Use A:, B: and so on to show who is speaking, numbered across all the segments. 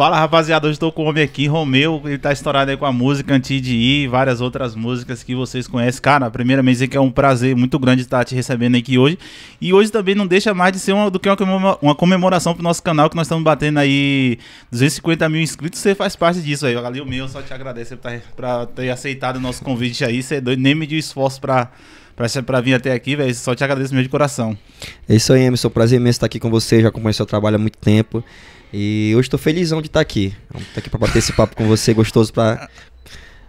A: Fala rapaziada, hoje estou com o homem aqui, Romeu, ele tá estourado aí com a música Anti de Ir e várias outras músicas que vocês conhecem. Cara, primeiramente dizer é que é um prazer muito grande estar te recebendo aqui hoje. E hoje também não deixa mais de ser uma, do que uma, comemoração comemoração pro nosso canal, que nós estamos batendo aí 250 mil inscritos, você faz parte disso aí. valeu meu, só te agradeço por tá, ter aceitado o nosso convite aí, você é doido, nem mediu esforço para para vir até aqui, velho. Só te agradeço mesmo de coração.
B: É isso aí, Emerson. Prazer imenso estar aqui com você. Já acompanho seu trabalho há muito tempo. E hoje estou felizão de estar tá aqui. Estou tá aqui para bater esse papo com você, gostoso para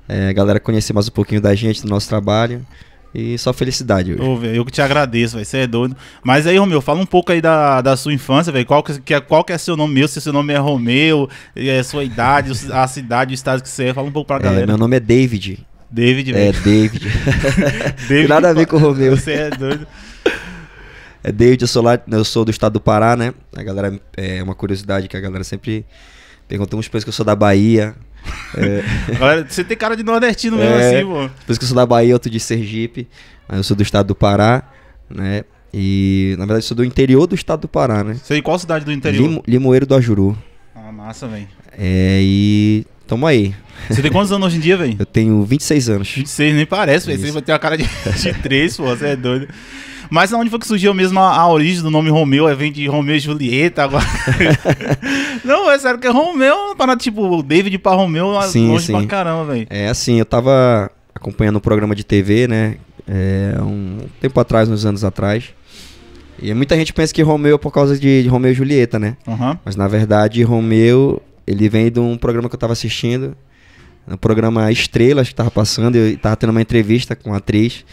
B: é, a galera conhecer mais um pouquinho da gente, do nosso trabalho. E só felicidade
A: hoje. eu que te agradeço, velho. Você é doido. Mas aí, Romeu, fala um pouco aí da, da sua infância, velho. Qual que, é, qual que é seu nome meu? Se seu nome é Romeu, é sua idade, a cidade, o estado que você é. Fala um pouco pra é, galera. É, meu
B: nome é David. David, é, velho. É, David.
A: David. Nada a ver com o Romeu. Você é doido é
B: David, eu sou lá, eu sou do estado do Pará, né? A galera, é, é uma curiosidade que a galera sempre pergunta, uns pensa que eu sou da Bahia. É...
A: Você tem cara de nordestino mesmo é, assim, pô.
B: Pensa que eu sou da Bahia, outro de Sergipe, mas eu sou do estado do Pará, né? E, na verdade, sou do interior do estado do Pará, né? Você em qual cidade do interior? Limo, Limoeiro do Ajuru.
A: Ah, massa, velho.
B: É, e Tamo aí. Você tem quantos anos hoje em dia, velho? Eu tenho 26 anos.
A: 26, nem parece, velho. Você vai ter uma cara de, de 3, pô, você é doido. Mas onde foi que surgiu mesmo a, a origem do nome Romeu? É, vem de Romeu e Julieta agora. não, é sério, porque é Romeu, para, tipo, David para Romeu, é sim, longe sim. pra caramba, velho.
B: É assim, eu tava acompanhando um programa de TV, né? É, um tempo atrás, uns anos atrás. E muita gente pensa que Romeu é por causa de, de Romeu e Julieta, né? Uhum. Mas na verdade, Romeu, ele vem de um programa que eu tava assistindo. No um programa Estrelas que tava passando, eu tava tendo uma entrevista com a atriz.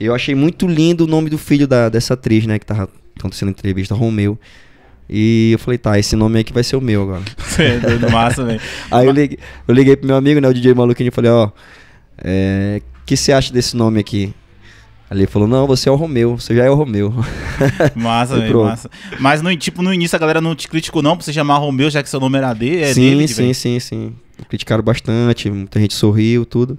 B: Eu achei muito lindo o nome do filho da, dessa atriz, né? Que tava acontecendo entrevista, Romeu. E eu falei, tá, esse nome aqui vai ser o meu agora. é, massa, velho. Aí eu liguei, eu liguei pro meu amigo, né? O DJ Maluquinho, e falei, ó... O é, que você acha desse nome aqui? Ali ele falou, não, você é o Romeu, você já é o Romeu.
A: Massa, velho, massa. Mas, no, tipo, no início a galera não te criticou não pra você chamar Romeu, já que seu nome era D, é sim, dele, Sim,
B: sim, sim, sim. Criticaram bastante, muita gente sorriu, tudo.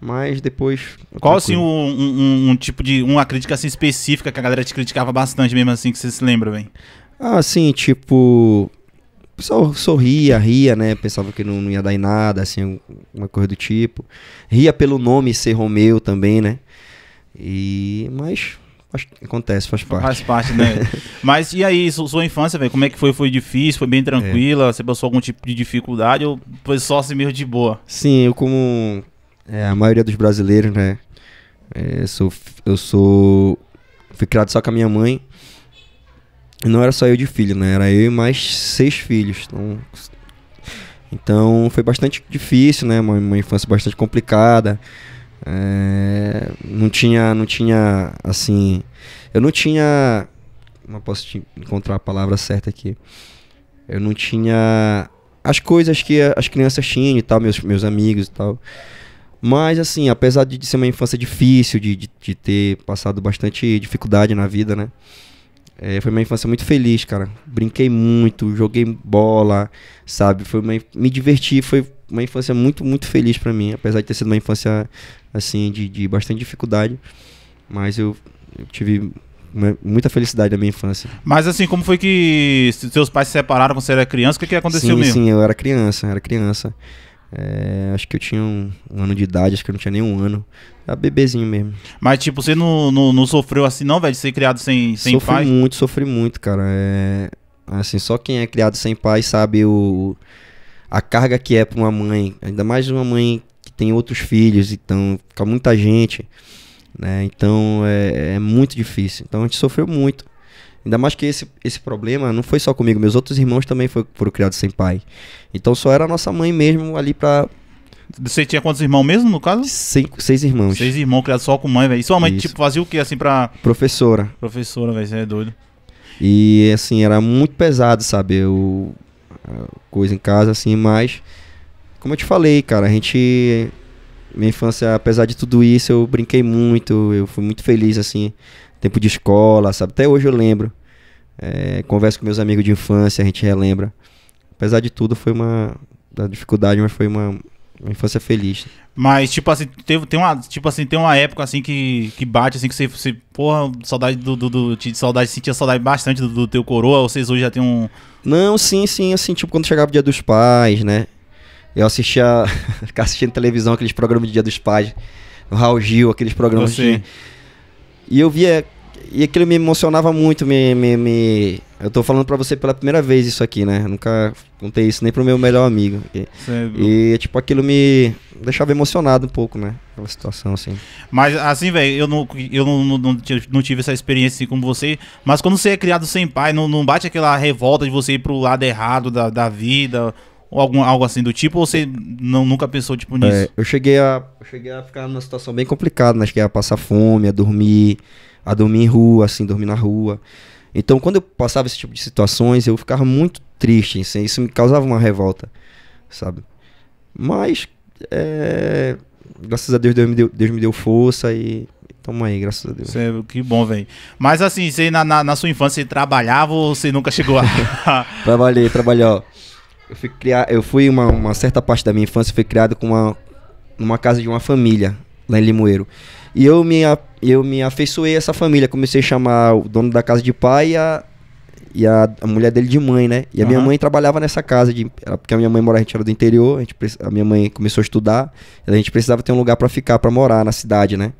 A: Mas depois. Qual assim um, um, um, tipo de. uma crítica assim específica que a galera te criticava bastante mesmo assim, que você se lembra, velho?
B: Ah, assim, tipo. Só sorria, ria, né? Pensava que não, não ia dar em nada, assim, uma coisa do tipo. Ria pelo nome ser Romeu também, né? E. Mas acontece, faz parte. Faz parte, né?
A: Mas e aí, sua infância, velho? Como é que foi? Foi difícil? Foi bem tranquila? É. Você passou algum tipo de dificuldade ou foi só assim mesmo de boa?
B: Sim, eu como é, a maioria dos brasileiros, né? É, sou, eu sou. Fui criado só com a minha mãe. E não era só eu de filho, né? Era eu e mais seis filhos. Então, então foi bastante difícil, né? Uma, uma infância bastante complicada. É, não tinha. Não tinha. Assim. Eu não tinha. Não posso encontrar a palavra certa aqui. Eu não tinha as coisas que as crianças tinham e tal, meus, meus amigos e tal. Mas, assim, apesar de ser uma infância difícil, de, de, de ter passado bastante dificuldade na vida, né? É, foi uma infância muito feliz, cara. Brinquei muito, joguei bola, sabe? Foi uma, me diverti, foi uma infância muito, muito feliz para mim. Apesar de ter sido uma infância, assim, de, de bastante dificuldade. Mas eu, eu tive uma, muita felicidade na minha infância.
A: Mas, assim, como foi que seus pais se separaram quando você era criança? O que, que aconteceu sim, mesmo? Sim,
B: eu era criança, era criança. É, acho que eu tinha um, um, ano de idade, acho que eu não tinha nem um ano.
A: Era bebezinho mesmo. Mas, tipo, você não, não, não sofreu assim, não, velho, de ser criado sem, sem sofri pai? Sofri
B: muito, sofri muito, cara. É, assim, só quem é criado sem pai sabe o, a carga que é pra uma mãe. Ainda mais uma mãe que tem outros filhos, então fica muita gente. Né? Então é, é muito difícil. Então a gente sofreu muito. Ainda mais que esse, esse problema não foi só comigo, meus outros irmãos também foram, foram criados sem pai.
A: Então só era a nossa mãe mesmo ali pra. Você tinha quantos irmãos mesmo, no caso? Cinco, seis irmãos. Seis irmãos criados só com mãe, velho. E sua mãe, Isso. tipo, fazia o que assim pra.
B: Professora.
A: Professora, velho, você é doido.
B: E assim, era muito pesado, sabe? Eu. Coisa em casa, assim, mas. Como eu te falei, cara, a gente minha infância, apesar de tudo isso, eu brinquei muito, eu fui muito feliz, assim, tempo de escola, sabe? Até hoje eu lembro. É, converso com meus amigos de infância, a gente relembra. Apesar de tudo, foi uma da dificuldade, mas foi uma, uma infância feliz.
A: Mas, tipo assim, teve, tem uma, tipo assim, tem uma época assim que, que bate, assim, que você, você porra, saudade do, do, do de saudade, sentia saudade bastante do, do, teu coroa, ou vocês hoje já tem um.
B: Não, sim, sim, assim, tipo, quando chegava o dia dos pais, né? Eu assistia. ficava assistindo televisão, aqueles programas de dia dos pais, Raul Gil, aqueles programas você. E eu via e aquilo me emocionava muito, me, me, me... Eu tô falando para você pela primeira vez isso aqui, né? Eu nunca contei isso nem pro meu melhor amigo. E, e, tipo, aquilo me deixava emocionado um pouco, né? Aquela situação, assim.
A: Mas, assim, velho, eu, não, eu não, não, não, tive essa experiência assim como você, mas quando você é criado sem pai, não, não bate aquela revolta de você ir pro lado errado da, da vida, ou algum, algo assim do tipo, ou você não, nunca pensou, tipo, é, nisso? É, eu, cheguei a,
B: eu cheguei a ficar numa situação bem complicada, né? Cheguei a passar fome, a dormir a dormir em rua, assim, dormir na rua. Então, quando eu passava esse tipo de situações, eu ficava muito triste, assim, isso me causava uma revolta, sabe? Mas, é, graças a Deus, Deus me deu, Deus me deu força e Tamo aí, graças a Deus.
A: Cê, que bom, velho. Mas assim, você na, na, na, sua infância você trabalhava ou você nunca chegou a.
B: trabalhei, trabalhei, ó. Eu fui, criar, eu fui uma, uma certa parte da minha infância, fui criado com uma, numa casa de uma família, lá em Limoeiro. E eu me, eu me afeiçoei a essa família. Comecei a chamar o dono da casa de pai e a, e a, a mulher dele de mãe, né? E a uhum. minha mãe trabalhava nessa casa, de, porque a minha mãe morava, a gente era do interior, a, gente, a minha mãe começou a estudar, a gente precisava ter um lugar para ficar, para morar na cidade, né?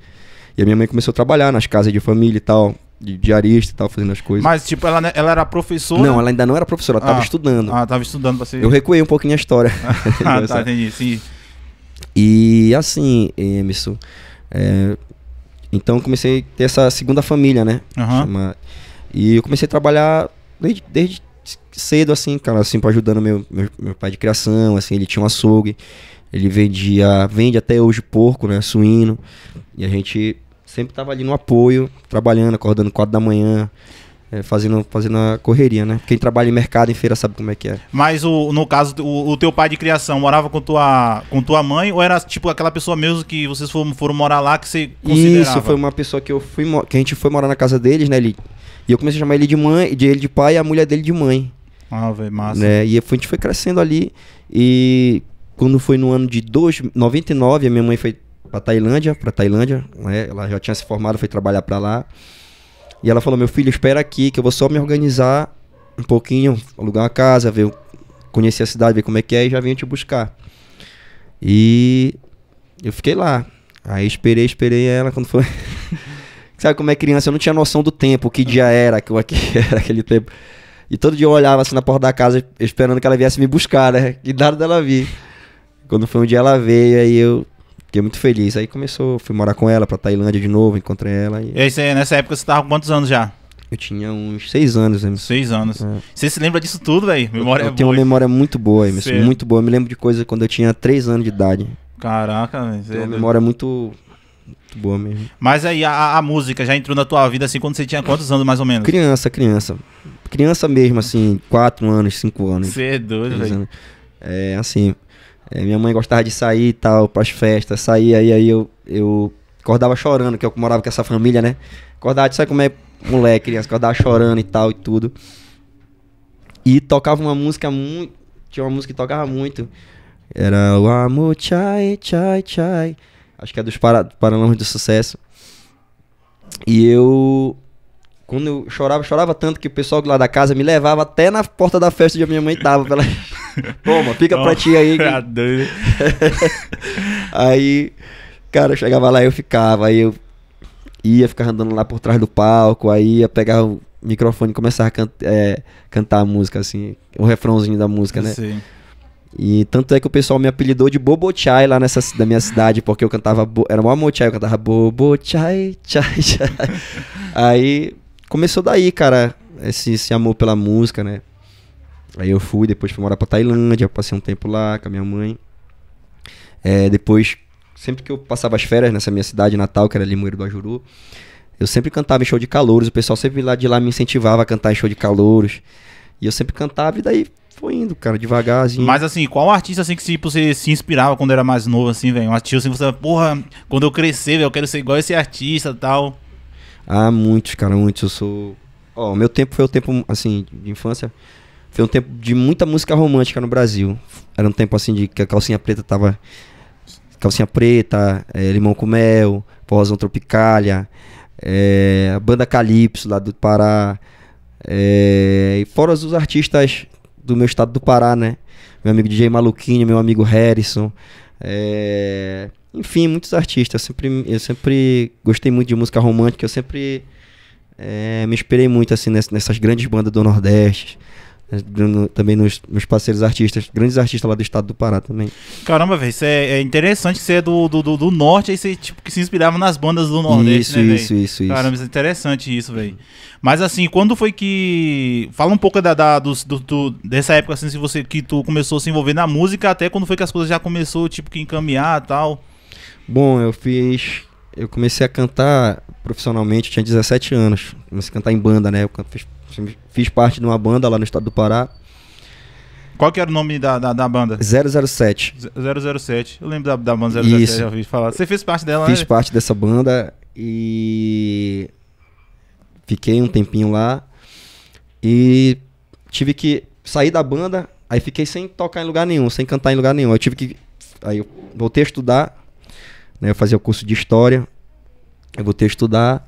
B: E a minha mãe começou a trabalhar nas casas de família e tal, de diarista e tal, fazendo as coisas. Mas,
A: tipo, ela, ela era professora? Não, ela ainda não era professora, ela ah, tava estudando. Ah, tava estudando pra ser... Eu recuei
B: um pouquinho a história. ah, tá, entendi, sim. E assim, Emerson, é, então comecei a ter essa segunda família, né? Uhum. Chama, e eu comecei a trabalhar desde, desde cedo, assim, cara, assim, ajudando meu, meu, meu, pai de criação, assim, ele tinha um açougue, ele vendia, vende até hoje porco, né, suíno, e a gente sempre tava ali no apoio, trabalhando, acordando quatro da manhã é, fazendo, fazendo a correria, né? Quem trabalha em mercado, em feira, sabe como é que é.
A: Mas o, no caso, o, o teu pai de criação morava com tua, com tua mãe ou era tipo aquela pessoa mesmo que vocês foram, foram morar lá que você considerava? Isso, foi uma
B: pessoa que eu fui que a gente foi morar na casa deles, né? Ele, e eu comecei a chamar ele de mãe, de ele de pai e a mulher dele de mãe. Ah, velho, massa. Né? E a gente foi crescendo ali e quando foi no ano de dois, 99, a minha mãe foi pra Tailândia, pra Tailândia, né? Ela já tinha se formado, foi trabalhar pra lá. E ela falou: Meu filho, espera aqui que eu vou só me organizar um pouquinho, alugar uma casa, ver, conhecer a cidade, ver como é que é e já venho te buscar. E eu fiquei lá. Aí esperei, esperei ela quando foi. Sabe como é criança? Eu não tinha noção do tempo, que dia era, que era aquele tempo. E todo dia eu olhava assim na porta da casa, esperando que ela viesse me buscar, né? Que nada dela vir. Quando foi um dia ela veio, aí eu Fiquei muito feliz. Aí começou, fui morar com ela pra Tailândia de novo, encontrei ela. E, e
A: aí, você, nessa época você tava com quantos anos já? Eu tinha uns seis anos, né? Seis anos. É. Você se lembra disso tudo, velho? Memória eu, eu é tenho
B: boa. uma memória muito boa, mesmo muito boa. Eu me lembro de coisas quando eu tinha três anos de idade.
A: Caraca, velho. É uma memória muito,
B: muito boa mesmo.
A: Mas aí a, a, música já entrou na tua vida assim quando você tinha quantos anos mais ou menos?
B: Criança, criança. Criança mesmo, assim, quatro anos, cinco anos. Você é doido, velho. É, assim, é, minha mãe gostava de sair e tal, pras festas, saía, e aí eu, eu acordava chorando, que é eu morava com essa família, né? Acordava de sair como é moleque, criança, acordava chorando e tal e tudo. E tocava uma música muito. Tinha uma música que tocava muito. Era o Amor Chai, Chai, Chai. Acho que é dos para, Paralamas do Sucesso. E eu. Quando eu chorava, chorava tanto que o pessoal lá da casa me levava até na porta da festa onde a minha mãe tava. Pra ela... Toma, fica Toma. pra ti aí. Tá aí, cara, eu chegava lá e eu ficava, aí eu ia ficar andando lá por trás do palco, aí ia pegar o microfone e começar a can é, cantar a música, assim, o refrãozinho da música, né? Sim. E tanto é que o pessoal me apelidou de Bobochai lá nessa da minha cidade, porque eu cantava. Era uma mochai, eu cantava Bobochai, chai, chai. Aí começou daí, cara, esse, esse amor pela música, né? Aí eu fui, depois fui morar pra Tailândia, passei um tempo lá com a minha mãe. É, depois, sempre que eu passava as férias nessa minha cidade natal, que era Limoeiro do Ajuru, eu sempre cantava em show de calouros, o pessoal sempre lá de lá me incentivava a cantar em show de calouros. E eu sempre cantava e daí foi indo, cara, devagarzinho. Mas
A: assim, qual artista assim que tipo, você se inspirava quando era mais novo, assim, velho? Um artista assim, você, porra, quando eu crescer, eu quero ser igual esse artista tal.
B: Ah, muitos, cara, muitos. Eu sou. Ó, oh, meu tempo foi o tempo, assim, de infância foi um tempo de muita música romântica no Brasil. Era um tempo assim de que a calcinha preta tava. Calcinha preta, é, limão com mel, forrozão tropicalha, é, a banda Calypso lá do Pará. É, e fora os artistas do meu estado do Pará, né? Meu amigo DJ Maluquinho, meu amigo Harrison. É, enfim, muitos artistas. Eu sempre, eu sempre gostei muito de música romântica. Eu sempre é, me inspirei muito assim nessas grandes bandas do Nordeste também nos, nos, parceiros artistas, grandes artistas lá do estado do Pará também.
A: Caramba, velho, isso é, é, interessante ser do, do, do, norte, aí você tipo, que se inspirava nas bandas do Nordeste, isso, né, Isso, véio? isso, isso. Caramba, isso é interessante isso, velho. Mas assim, quando foi que. Fala um pouco da, da do, do, dessa época, assim, se você que tu começou a se envolver na música, até quando foi que as coisas já começou, tipo, que encaminhar e tal.
B: Bom, eu fiz. Eu comecei a cantar profissionalmente, tinha 17 anos. Comecei a cantar em banda, né? Eu fiz Fiz parte de uma banda lá no estado do Pará.
A: Qual que era o nome da, da, da
B: banda? 007.
A: 007. Eu lembro da, da banda 007, Isso. já ouvi falar. Você fez parte dela, Fiz né?
B: parte dessa banda e fiquei um tempinho lá e tive que sair da banda, aí fiquei sem tocar em lugar nenhum, sem cantar em lugar nenhum. Eu tive que aí eu voltei a estudar, né, eu fazia o curso de história. Eu voltei a estudar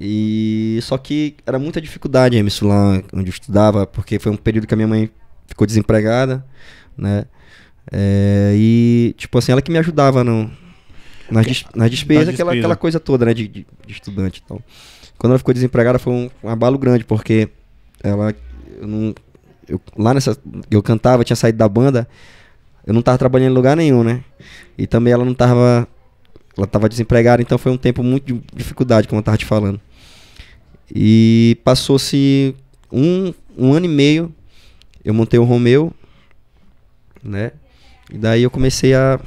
B: e só que era muita dificuldade em lá onde eu estudava, porque foi um período que a minha mãe ficou desempregada, né? É, e, tipo assim, ela que me ajudava no, nas, nas despesas, aquela, aquela coisa toda, né, de, de, de estudante. Então, quando ela ficou desempregada foi um, um abalo grande, porque ela. Eu não, eu, lá nessa. Eu cantava, tinha saído da banda, eu não tava trabalhando em lugar nenhum, né? E também ela não tava. Ela tava desempregada, então foi um tempo muito de dificuldade, como eu tava te falando. E passou-se um, um ano e meio, eu montei o Romeu, né? E daí eu comecei a.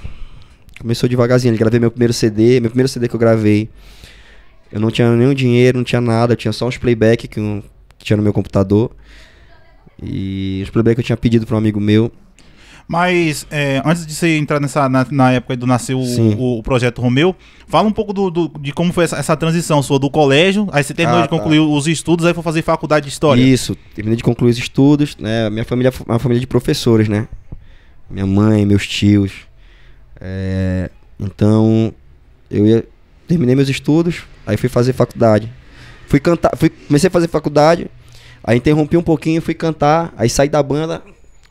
B: Começou devagarzinho, eu gravei meu primeiro CD, meu primeiro CD que eu gravei. Eu não tinha nenhum dinheiro, não tinha nada, eu tinha só uns playback que, um, que tinha no meu computador. E os playback eu tinha pedido para um amigo meu.
A: Mas é, antes de você entrar nessa, na, na época do nascer o, o, o, projeto Romeu, fala um pouco do, do de como foi essa, essa, transição sua do colégio. Aí você terminou ah, de tá. concluir tá. os estudos, aí foi fazer faculdade
B: de história. Isso, terminei de concluir os estudos. Né? Minha família é uma família de professores, né? Minha mãe, meus tios. É, então, eu ia, terminei meus estudos, aí fui fazer faculdade. Fui cantar, fui, comecei a fazer faculdade, aí interrompi um pouquinho, fui cantar, aí saí da banda,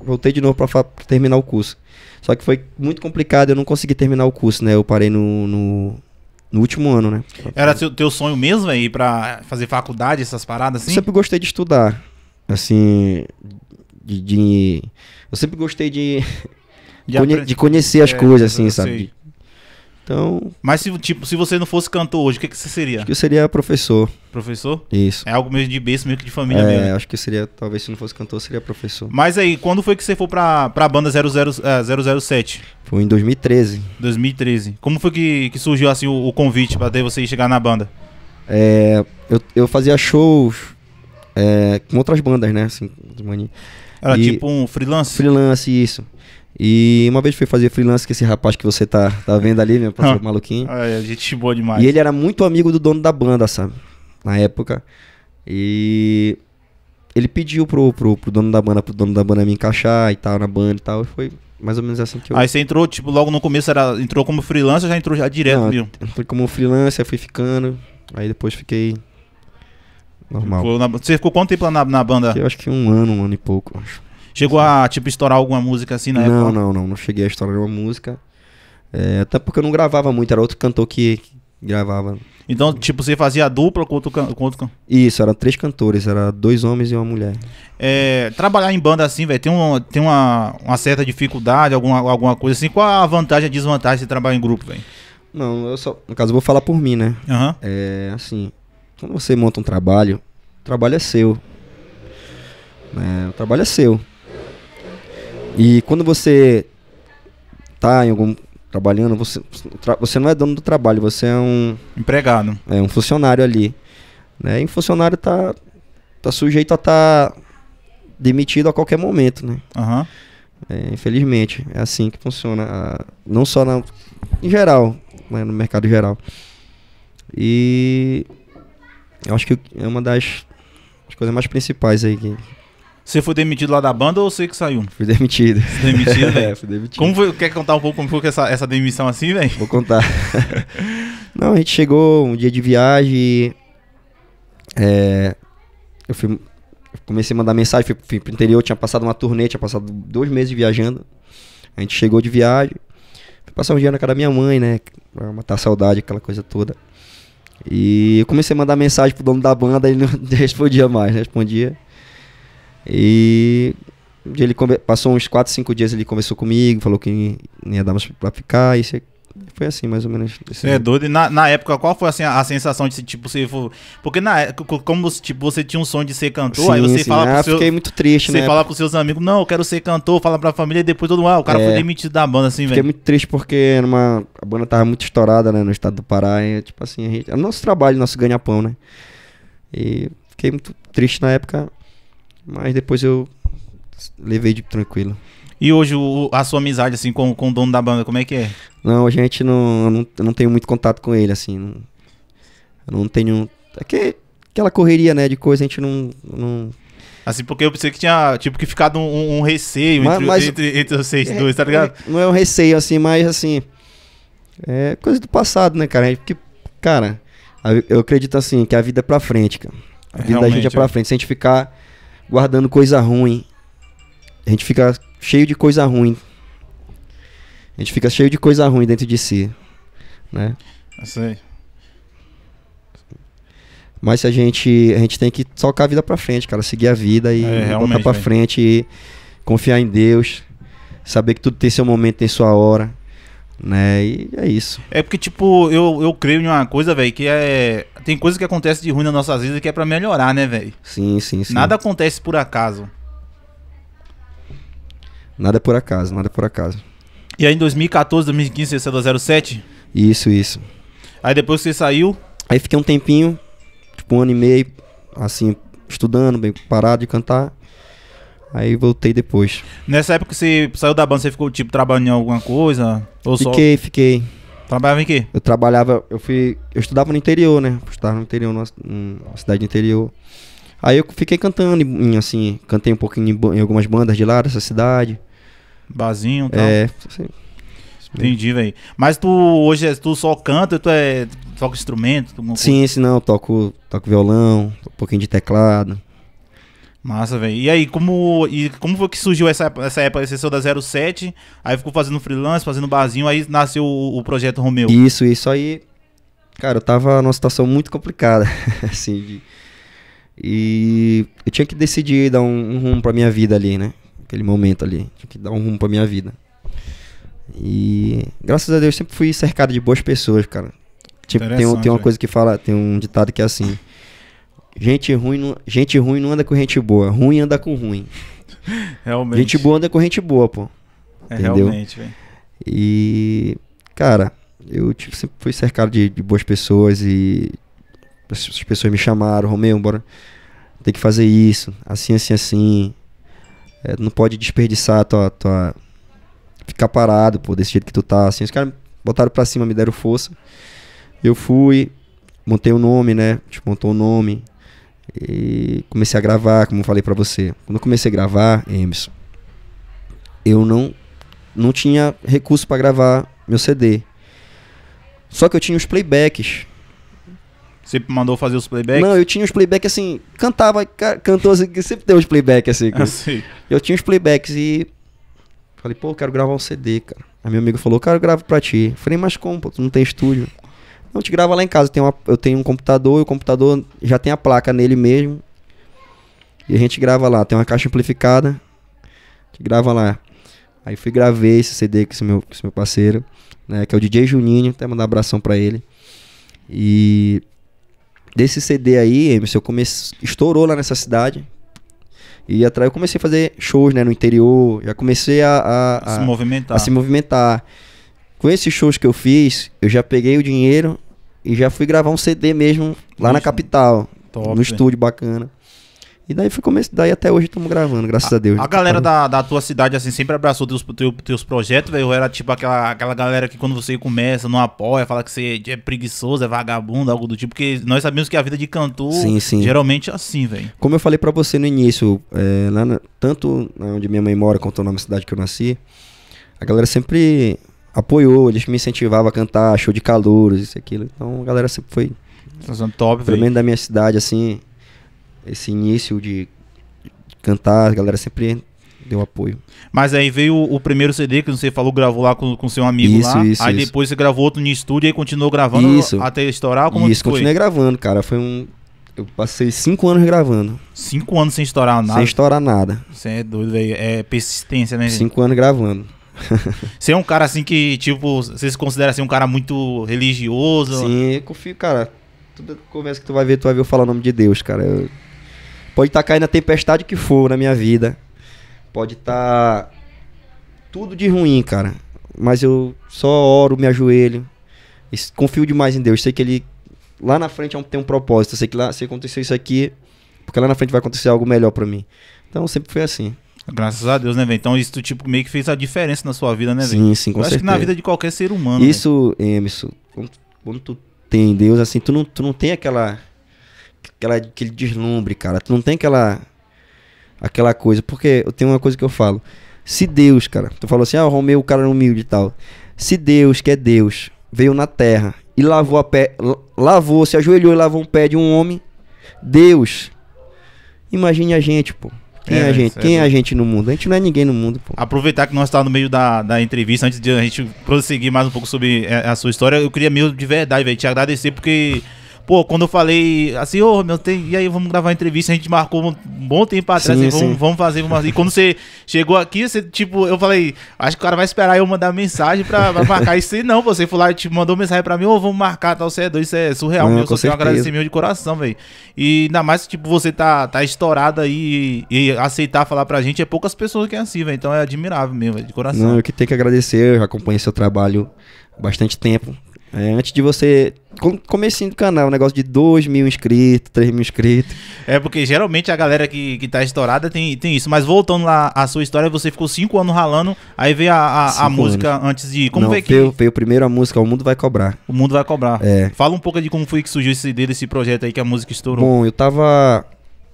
B: voltei de novo para terminar o curso. Só que foi muito complicado, eu não consegui terminar o curso, né? Eu parei no, no, no último ano, né?
A: Era teu, teu sonho mesmo aí é, para fazer faculdade, essas paradas assim? Eu sempre gostei
B: de estudar. Assim, de, de
A: eu sempre gostei de de, conhe, de conhecer as é, coisas assim, sabe? Então. Mas se, tipo, se você não fosse cantor hoje, o que, que você seria? Acho que eu
B: seria professor. Professor? Isso.
A: É algo meio de berço, meio que de família é, mesmo. É, acho que
B: eu seria, talvez se não fosse cantor, seria professor.
A: Mas aí, quando foi que você foi pra, pra banda 00, uh, 007? Foi em 2013. 2013. Como foi que, que surgiu assim o, o convite pra ter você chegar na banda?
B: É, eu, eu fazia shows é, com outras bandas, né? Assim, Era e, tipo um freelance? Freelance, isso. E uma vez fui fazer freelance com esse rapaz que você tá, tá vendo ali, meu parceiro ah,
A: maluquinho. É, gente boa demais. E ele
B: era muito amigo do dono da banda, sabe? Na época. E ele pediu pro, pro, pro dono da banda, pro dono da banda me encaixar e tal, na banda e tal. E foi
A: mais ou menos assim que eu. Aí você entrou, tipo, logo no começo, era, entrou como freelancer, já entrou já direto, Não, viu?
B: Foi como freelancer, fui ficando. Aí depois fiquei. Normal.
A: na, você ficou quanto tempo lá na, na banda? Eu acho
B: que um ano, um ano e pouco, acho. Chegou
A: a, tipo, estourar alguma música assim na não, época?
B: Não, não, não. Não cheguei a estourar nenhuma música. É, até porque eu não gravava muito, era outro cantor que, que gravava. Então, tipo, você fazia dupla com outro, com outro Isso, eram três cantores, era dois homens e uma mulher.
A: É, trabalhar em banda assim, velho, tem, um, tem uma, uma certa dificuldade, alguma, alguma coisa assim. Qual a vantagem e desvantagem de trabalhar em grupo, velho? Não, eu só. No caso, eu
B: vou falar por mim, né? Uhum. É assim. Quando você monta um trabalho, o trabalho é seu. É, o trabalho é seu. E quando você tá em algum trabalhando, você, você não é dono do trabalho, você é um empregado. É um funcionário ali, né? E um funcionário tá tá sujeito a estar tá demitido a qualquer momento, né? Uhum. É, infelizmente, é assim que funciona, não só na, em geral, né, no mercado geral. E eu acho que é uma das, das coisas mais principais aí que
A: você foi demitido lá da banda ou você que saiu?
B: Fui demitido. Fui demitido, é, fui demitido.
A: Como foi, quer contar um pouco como foi essa, essa demissão assim, velho? Vou contar.
B: Não, a gente chegou um dia de viagem é, eu fui, comecei a mandar mensagem, fui, fui pro interior, tinha passado uma turnê, tinha passado dois meses viajando. A gente chegou de viagem, fui passar um dia na casa da minha mãe, né? Pra matar a saudade, aquela coisa toda. E eu comecei a mandar mensagem pro dono da banda, ele não respondia mais, né? respondia. E ele passou uns 4, 5 dias, ele conversou comigo, falou que ia dar mais pra ficar, e você foi assim, mais ou menos. Assim. É
A: doido. E na, na época, qual foi assim, a, a sensação de tipo, você. For... Porque na época, como tipo, você tinha um sonho de ser cantor, sim, aí você sim. fala ah, pro seu, fiquei muito triste, Você né? fala pros seus amigos, não, eu quero ser cantor, fala pra família e depois todo mundo, ah, o cara é, foi demitido da banda, assim, velho. Fiquei muito
B: triste porque era uma, a banda tava muito estourada, né, no estado do Pará. E, tipo assim, a gente, era é nosso trabalho, nosso ganha-pão, né? E fiquei muito triste na época. Mas depois eu levei de tranquilo.
A: E hoje o, a sua amizade assim com, com o dono da banda, como é que é?
B: Não, a gente não, não, não tenho muito contato com ele,
A: assim. Não, não tenho. É
B: que, aquela correria, né, de coisa, a gente não,
A: não... Assim, porque eu pensei que tinha, tipo, que ficado um, um receio mas, entre, mas, entre, entre, vocês é, dois, tá ligado?
B: É, não é um receio, assim, mas, assim, é coisa do passado, né, cara? É porque, cara, eu acredito, assim, que a vida é pra frente, cara. A vida Realmente, da gente é pra é. frente. Se a gente ficar guardando coisa ruim. A gente fica cheio de coisa ruim. A gente fica cheio de coisa ruim dentro de si, né? Eu sei. Mas a gente, a gente tem que tocar a vida pra frente, cara. Seguir a vida e é, pra frente e confiar em Deus. Saber que tudo tem seu momento, tem sua hora. Né? E é isso.
A: É porque, tipo, eu, eu creio em uma coisa, velho, que é. Tem coisa que acontece de ruim nas nossas vidas que é para melhorar, né, velho?
B: Sim, sim, sim. Nada
A: acontece por acaso.
B: Nada é por acaso, nada é por acaso.
A: E aí em 2014, 2015, você saiu da 07? Isso, isso. Aí depois que você saiu?
B: Aí fiquei um tempinho, tipo um ano e meio, assim, estudando, bem parado de cantar. Aí voltei depois.
A: Nessa época que você saiu da banda, você ficou tipo trabalhando em alguma coisa? Ou fiquei,
B: só... fiquei. Trabalhava em quê? Eu trabalhava, eu fui. Eu estudava no interior, né? Eu estudava no interior, numa, numa cidade interior. Aí eu fiquei cantando, em, assim, cantei um pouquinho em, em, algumas bandas de lá dessa cidade.
A: Bazinho e tal. É, assim, Entendi, velho. Mas tu hoje é, tu só canta, tu é. Tu toca instrumento? Sim,
B: coisa? não, toco, toco violão, um pouquinho de teclado.
A: Massa, velho. E aí, como, e como foi que surgiu essa, essa época? Você saiu da 07, aí ficou fazendo freelance, fazendo barzinho, aí nasceu o, o projeto Romeu. Isso, isso aí.
B: Cara, eu tava numa situação muito complicada, assim. De, e eu tinha que decidir dar um, um rumo pra minha vida ali, né? Aquele momento ali. Tinha que dar um rumo pra minha vida. E graças a Deus sempre fui cercado de boas pessoas, cara. Tipo, tem, tem uma coisa que fala, tem um ditado que é assim. Gente ruim, não, gente ruim não anda com gente boa. Ruim anda com ruim.
A: Realmente. Gente
B: boa anda com gente boa, pô. É, entendeu? realmente, velho. E, cara, eu tipo, sempre fui cercado de, de boas pessoas e as pessoas me chamaram, Romeu, bora tem que fazer isso, assim, assim, assim. É, não pode desperdiçar tua, tua. Ficar parado, pô, desse jeito que tu tá. Assim, os caras botaram pra cima, me deram força. Eu fui, montei o um nome, né? A tipo, gente montou o um nome. E comecei a gravar, como eu falei para você. Quando eu comecei a gravar, Emerson, eu não, não tinha recurso para gravar meu CD. Só que eu tinha os playbacks.
A: Você mandou fazer os playbacks? Não, eu
B: tinha os playbacks assim, cantava, cantou assim, sempre tem os playbacks assim. assim. Eu tinha os playbacks e falei, pô, eu quero gravar um CD, cara. Aí meu amigo falou, cara, eu gravo pra ti. Eu falei, mas como, pô, tu não tem estúdio? Não, te grava lá em casa. Eu tenho, uma, eu tenho um computador, o computador já tem a placa nele mesmo. E a gente grava lá. Tem uma caixa amplificada. Te grava lá. Aí fui gravei esse CD com esse meu, com esse meu parceiro, né? Que é o DJ Juninho. Até mandar um abração pra ele. E desse CD aí, MC, eu Estourou lá nessa cidade. E atrás eu comecei a fazer shows né, no interior. Já comecei a, a, a, se movimentar. A se movimentar com esses shows que eu fiz, eu já peguei o dinheiro e já fui gravar um CD mesmo lá Isso. na capital. Top, no estúdio bacana. E daí foi começo, daí até hoje estamos gravando, graças a, a Deus. A galera
A: da, da tua cidade, assim, sempre abraçou teus, teus, teus projetos, velho? Era tipo aquela, aquela galera que quando você começa, não apoia, fala que você é preguiçoso, é vagabundo, algo do tipo, porque nós sabemos que a vida de cantor sim, sim. geralmente é assim, velho.
B: Como eu falei para você no início, é, lá na, tanto onde minha mãe mora quanto na minha cidade que eu nasci, a galera sempre apoiou, eles me incentivavam a cantar, show de calouros, isso e aquilo. Então a galera sempre foi.
A: Fazendo top, Pelo menos
B: da minha cidade, assim, esse início de cantar, a galera sempre deu apoio.
A: Mas aí veio o, o primeiro CD que você falou, gravou lá com, com seu amigo isso, lá. Isso, aí isso. depois você gravou outro no estúdio e continuou gravando isso. até estourar? Como isso, continuei
B: gravando, cara. Foi um. Eu passei cinco anos gravando.
A: Cinco anos sem estourar nada? Sem estourar nada. Você é doido, velho. É persistência, né? Gente? Cinco
B: anos gravando.
A: você é um cara assim que, tipo, você se considera assim um cara muito religioso? Sim, eu
B: confio, cara. Toda conversa que tu vai ver, tu vai ver eu falar o nome de Deus, cara. Eu... Pode estar tá caindo a tempestade que for na minha vida. Pode estar tá... tudo de ruim, cara. Mas eu só oro, me ajoelho. Confio demais em Deus. Sei que ele lá na frente é tem um propósito. Sei que lá, se acontecer isso aqui, porque lá na frente vai acontecer algo melhor para mim.
A: Então sempre foi assim. Graças a Deus, né, velho? Então isso tipo, meio que fez a diferença na sua vida, né, velho? Sim, sim, com Eu certeza. Acho que na vida de qualquer ser humano. Né?
B: Isso, Emerson,
A: quando, quando tu
B: tem Deus, assim, tu não, tu não tem aquela, aquela. aquele deslumbre, cara. Tu não tem aquela. aquela coisa. Porque eu tenho uma coisa que eu falo. Se Deus, cara, tu falou assim, ah, o Romeu, o cara humilde e tal. Se Deus, que é Deus, veio na terra e lavou a pé. Lavou, se ajoelhou e lavou um pé de um homem. Deus. Imagine a gente, pô. Quem é, é a é gente? É, Quem é a gente no mundo? A gente não é ninguém no mundo, pô.
A: Aproveitar que nós estamos tá no meio da, da entrevista, antes de a gente prosseguir mais um pouco sobre a, é, a sua história, eu queria mesmo de verdade, velho, te agradecer porque Pô, quando eu falei assim, ô, oh, meu, tem... e aí vamos gravar entrevista, a gente marcou um bom tempo atrás, sim, vamos, vamos, fazer, vamos E quando você chegou aqui, você, tipo, eu falei, acho que o cara vai esperar eu mandar mensagem pra, pra marcar isso. E não, você foi lá e tipo, mandou mensagem pra mim, ô, oh, vamos marcar, tal, você é doido, isso é surreal, não, meu, só tenho um agradecimento de coração, velho. E ainda mais, tipo, você tá, tá estourado aí e, e aceitar falar pra gente, é poucas pessoas que é assim, velho, então é admirável mesmo, véio, de coração.
B: Não, eu que tenho que agradecer, eu acompanho seu trabalho bastante tempo, é, antes de você. Comecinho do canal, um negócio de 2 mil inscritos, 3 mil inscritos.
A: É, porque geralmente a galera que, que tá estourada tem, tem isso. Mas voltando lá à sua história, você ficou 5 anos ralando, aí veio a, a, a música antes de. Como Não, foi que. Veio,
B: veio primeiro a música, O Mundo Vai Cobrar.
A: O Mundo Vai Cobrar. É. Fala um pouco de como foi que surgiu esse ideia desse projeto aí que a música estourou. Bom,
B: eu tava.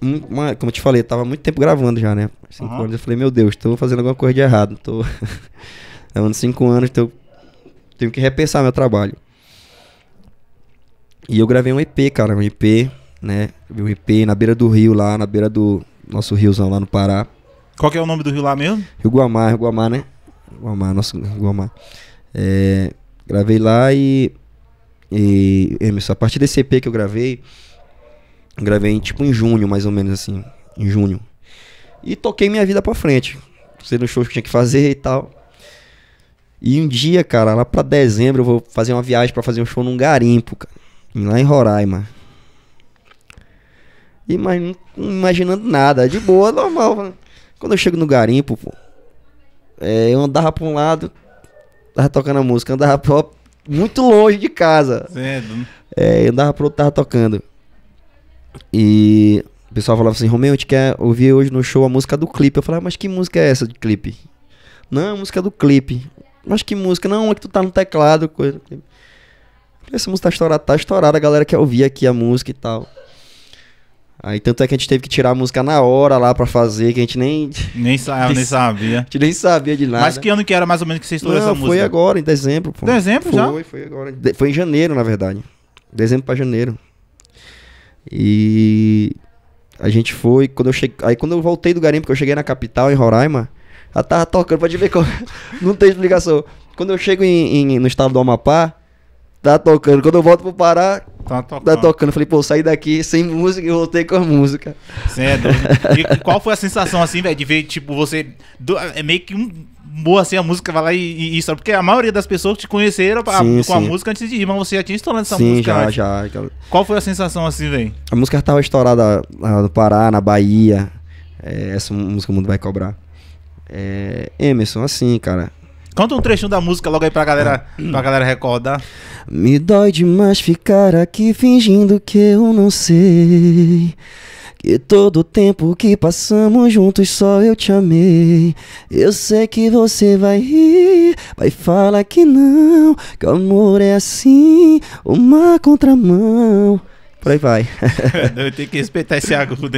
B: Uma, como eu te falei, eu tava muito tempo gravando já, né? 5 uhum. anos eu falei, meu Deus, tô fazendo alguma coisa de errado. Tô. Há uns 5 anos, tô... tenho que repensar meu trabalho. E eu gravei um EP, cara, um EP, né? Um EP na beira do rio lá, na beira do nosso riozão lá no Pará.
A: Qual que é o nome do rio lá mesmo?
B: Rio Guamá, Rio Guamá, né? Guamá, nosso Guamá. É, gravei lá e, e Emerson, a partir desse EP que eu gravei, gravei tipo em junho, mais ou menos assim, em junho. E toquei minha vida pra frente, fazendo shows que tinha que fazer e tal. E um dia, cara, lá pra dezembro eu vou fazer uma viagem para fazer um show num garimpo, cara lá em Roraima. E mas não imaginando nada, de boa, normal. Né? Quando eu chego no garimpo, pô, é, eu andava pra um lado, tava tocando a música, andava pra, muito longe de casa. Cedo. Né? É, eu andava pro outro, tava tocando. E o pessoal falava assim, Romeu, a gente quer ouvir hoje no show a música do clipe. Eu falava, mas que música é essa de clipe? Não, é a música do clipe. Mas que música? Não, é que tu tá no teclado, coisa. Clipe essa música tá estourada, tá estourada, a galera quer ouvir aqui a música e tal. Aí tanto é que a gente teve que tirar a música na hora lá pra fazer, que a gente nem. Nem, sa nem sabia. A gente nem sabia de nada. Mas que
A: ano que era mais ou menos que você estourou essa música? Foi agora, em dezembro. Pô. Dezembro foi, já? Foi, foi agora. De
B: foi em janeiro, na verdade. Dezembro pra janeiro. E. A gente foi. Quando eu cheguei Aí quando eu voltei do garimpo, que eu cheguei na capital, em Roraima, ela tava tocando, pode ver como. Não tem explicação. Quando eu chego em, em, no estado do Amapá, Tá tocando. Quando eu volto pro Pará, tá, tá tocando. Tá tocando. Falei, pô, saí daqui sem música e voltei com a música. Certo. É
A: e qual foi a sensação, assim, velho, de ver, tipo, você. Do, é meio que um. Boa assim a música, vai lá e, e isso. Porque a maioria das pessoas te conheceram com sim. a música antes de ir, mas você já tinha estourado essa sim, música. Sim, já, antes. já. Qual foi a sensação, assim, velho?
B: A música tava estourada no Pará, na Bahia. É, essa música o mundo vai cobrar. É, Emerson, assim, cara.
A: Canta um trechinho da música logo aí pra galera, hum. pra galera recordar.
B: Me dói demais ficar aqui fingindo que eu não sei. Que todo o tempo que passamos juntos só eu te amei. Eu sei que você vai rir, vai falar que não. Que o amor é assim, uma contramão. Por aí vai.
A: eu tenho que respeitar esse agudo.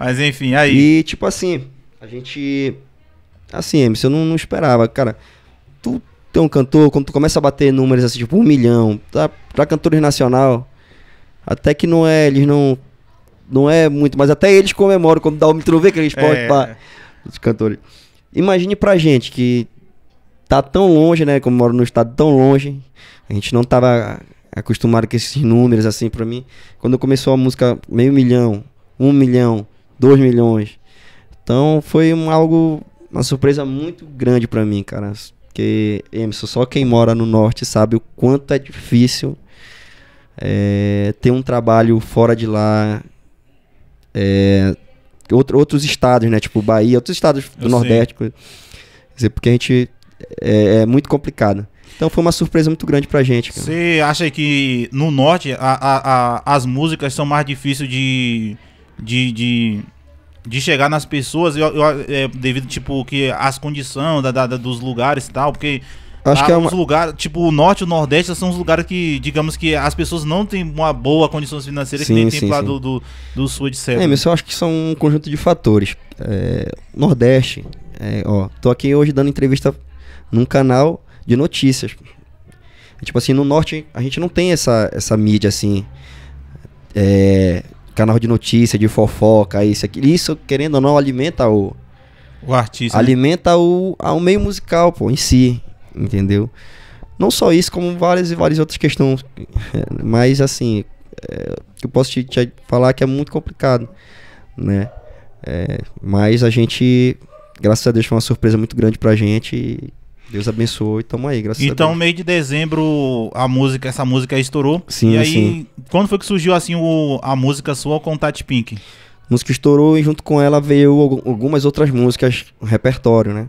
A: Mas enfim, aí. E tipo assim, a gente
B: Assim, Emerson, eu não, não esperava. Cara, tu tem um cantor, quando tu começa a bater números assim, tipo um milhão, tá? Pra cantores nacional, até que não é, eles não. Não é muito, mas até eles comemoram quando dá o tu não vê que eles é. podem os cantores. Imagine pra gente que tá tão longe, né? Como moro no estado tão longe, a gente não tava acostumado com esses números assim pra mim. Quando começou a música, meio milhão, um milhão, dois milhões. Então foi um, algo uma surpresa muito grande para mim, cara. Porque, Emerson, só quem mora no norte sabe o quanto é difícil é, ter um trabalho fora de lá. É, outro, outros estados, né? Tipo Bahia, outros estados do Eu Nordeste. Quer Dizer, porque a gente. É, é, muito complicado. Então foi uma surpresa muito grande pra gente.
A: Você acha que no norte a, a, a, as músicas são mais difíceis de, de, de de chegar nas pessoas, eu, eu, é, devido, tipo, que as condições da, da, dos lugares e tal, porque Acho que é uma... lugares, tipo, o norte e o nordeste são os lugares que, digamos que as pessoas não têm uma boa condição financeira sim, que nem sim, tem lá do, do, do, sul, etc. É, mas eu
B: acho que são um conjunto de fatores. É, nordeste, é, ó, tô aqui hoje dando entrevista num canal de notícias. tipo assim, no norte a gente não tem essa, essa mídia assim. É, canal de notícia, de fofoca, isso, Isso, querendo ou não, alimenta o. O artista. Né? Alimenta né? o, o meio musical, pô, em si. Entendeu? Não só isso, como várias e várias outras questões. Mas, assim, é, eu posso te, te, falar é que é muito complicado, né? É, mas a gente, graças a Deus, foi uma surpresa muito grande pra gente. E Deus abençoou e tamo aí, graças então, a Deus. Então,
A: meio de dezembro, a música, essa música estourou. Sim, E aí, sim. quando foi que surgiu assim o, a música sua com o Tati Pink? A
B: música estourou e junto com ela veio algumas outras músicas, um repertório, né?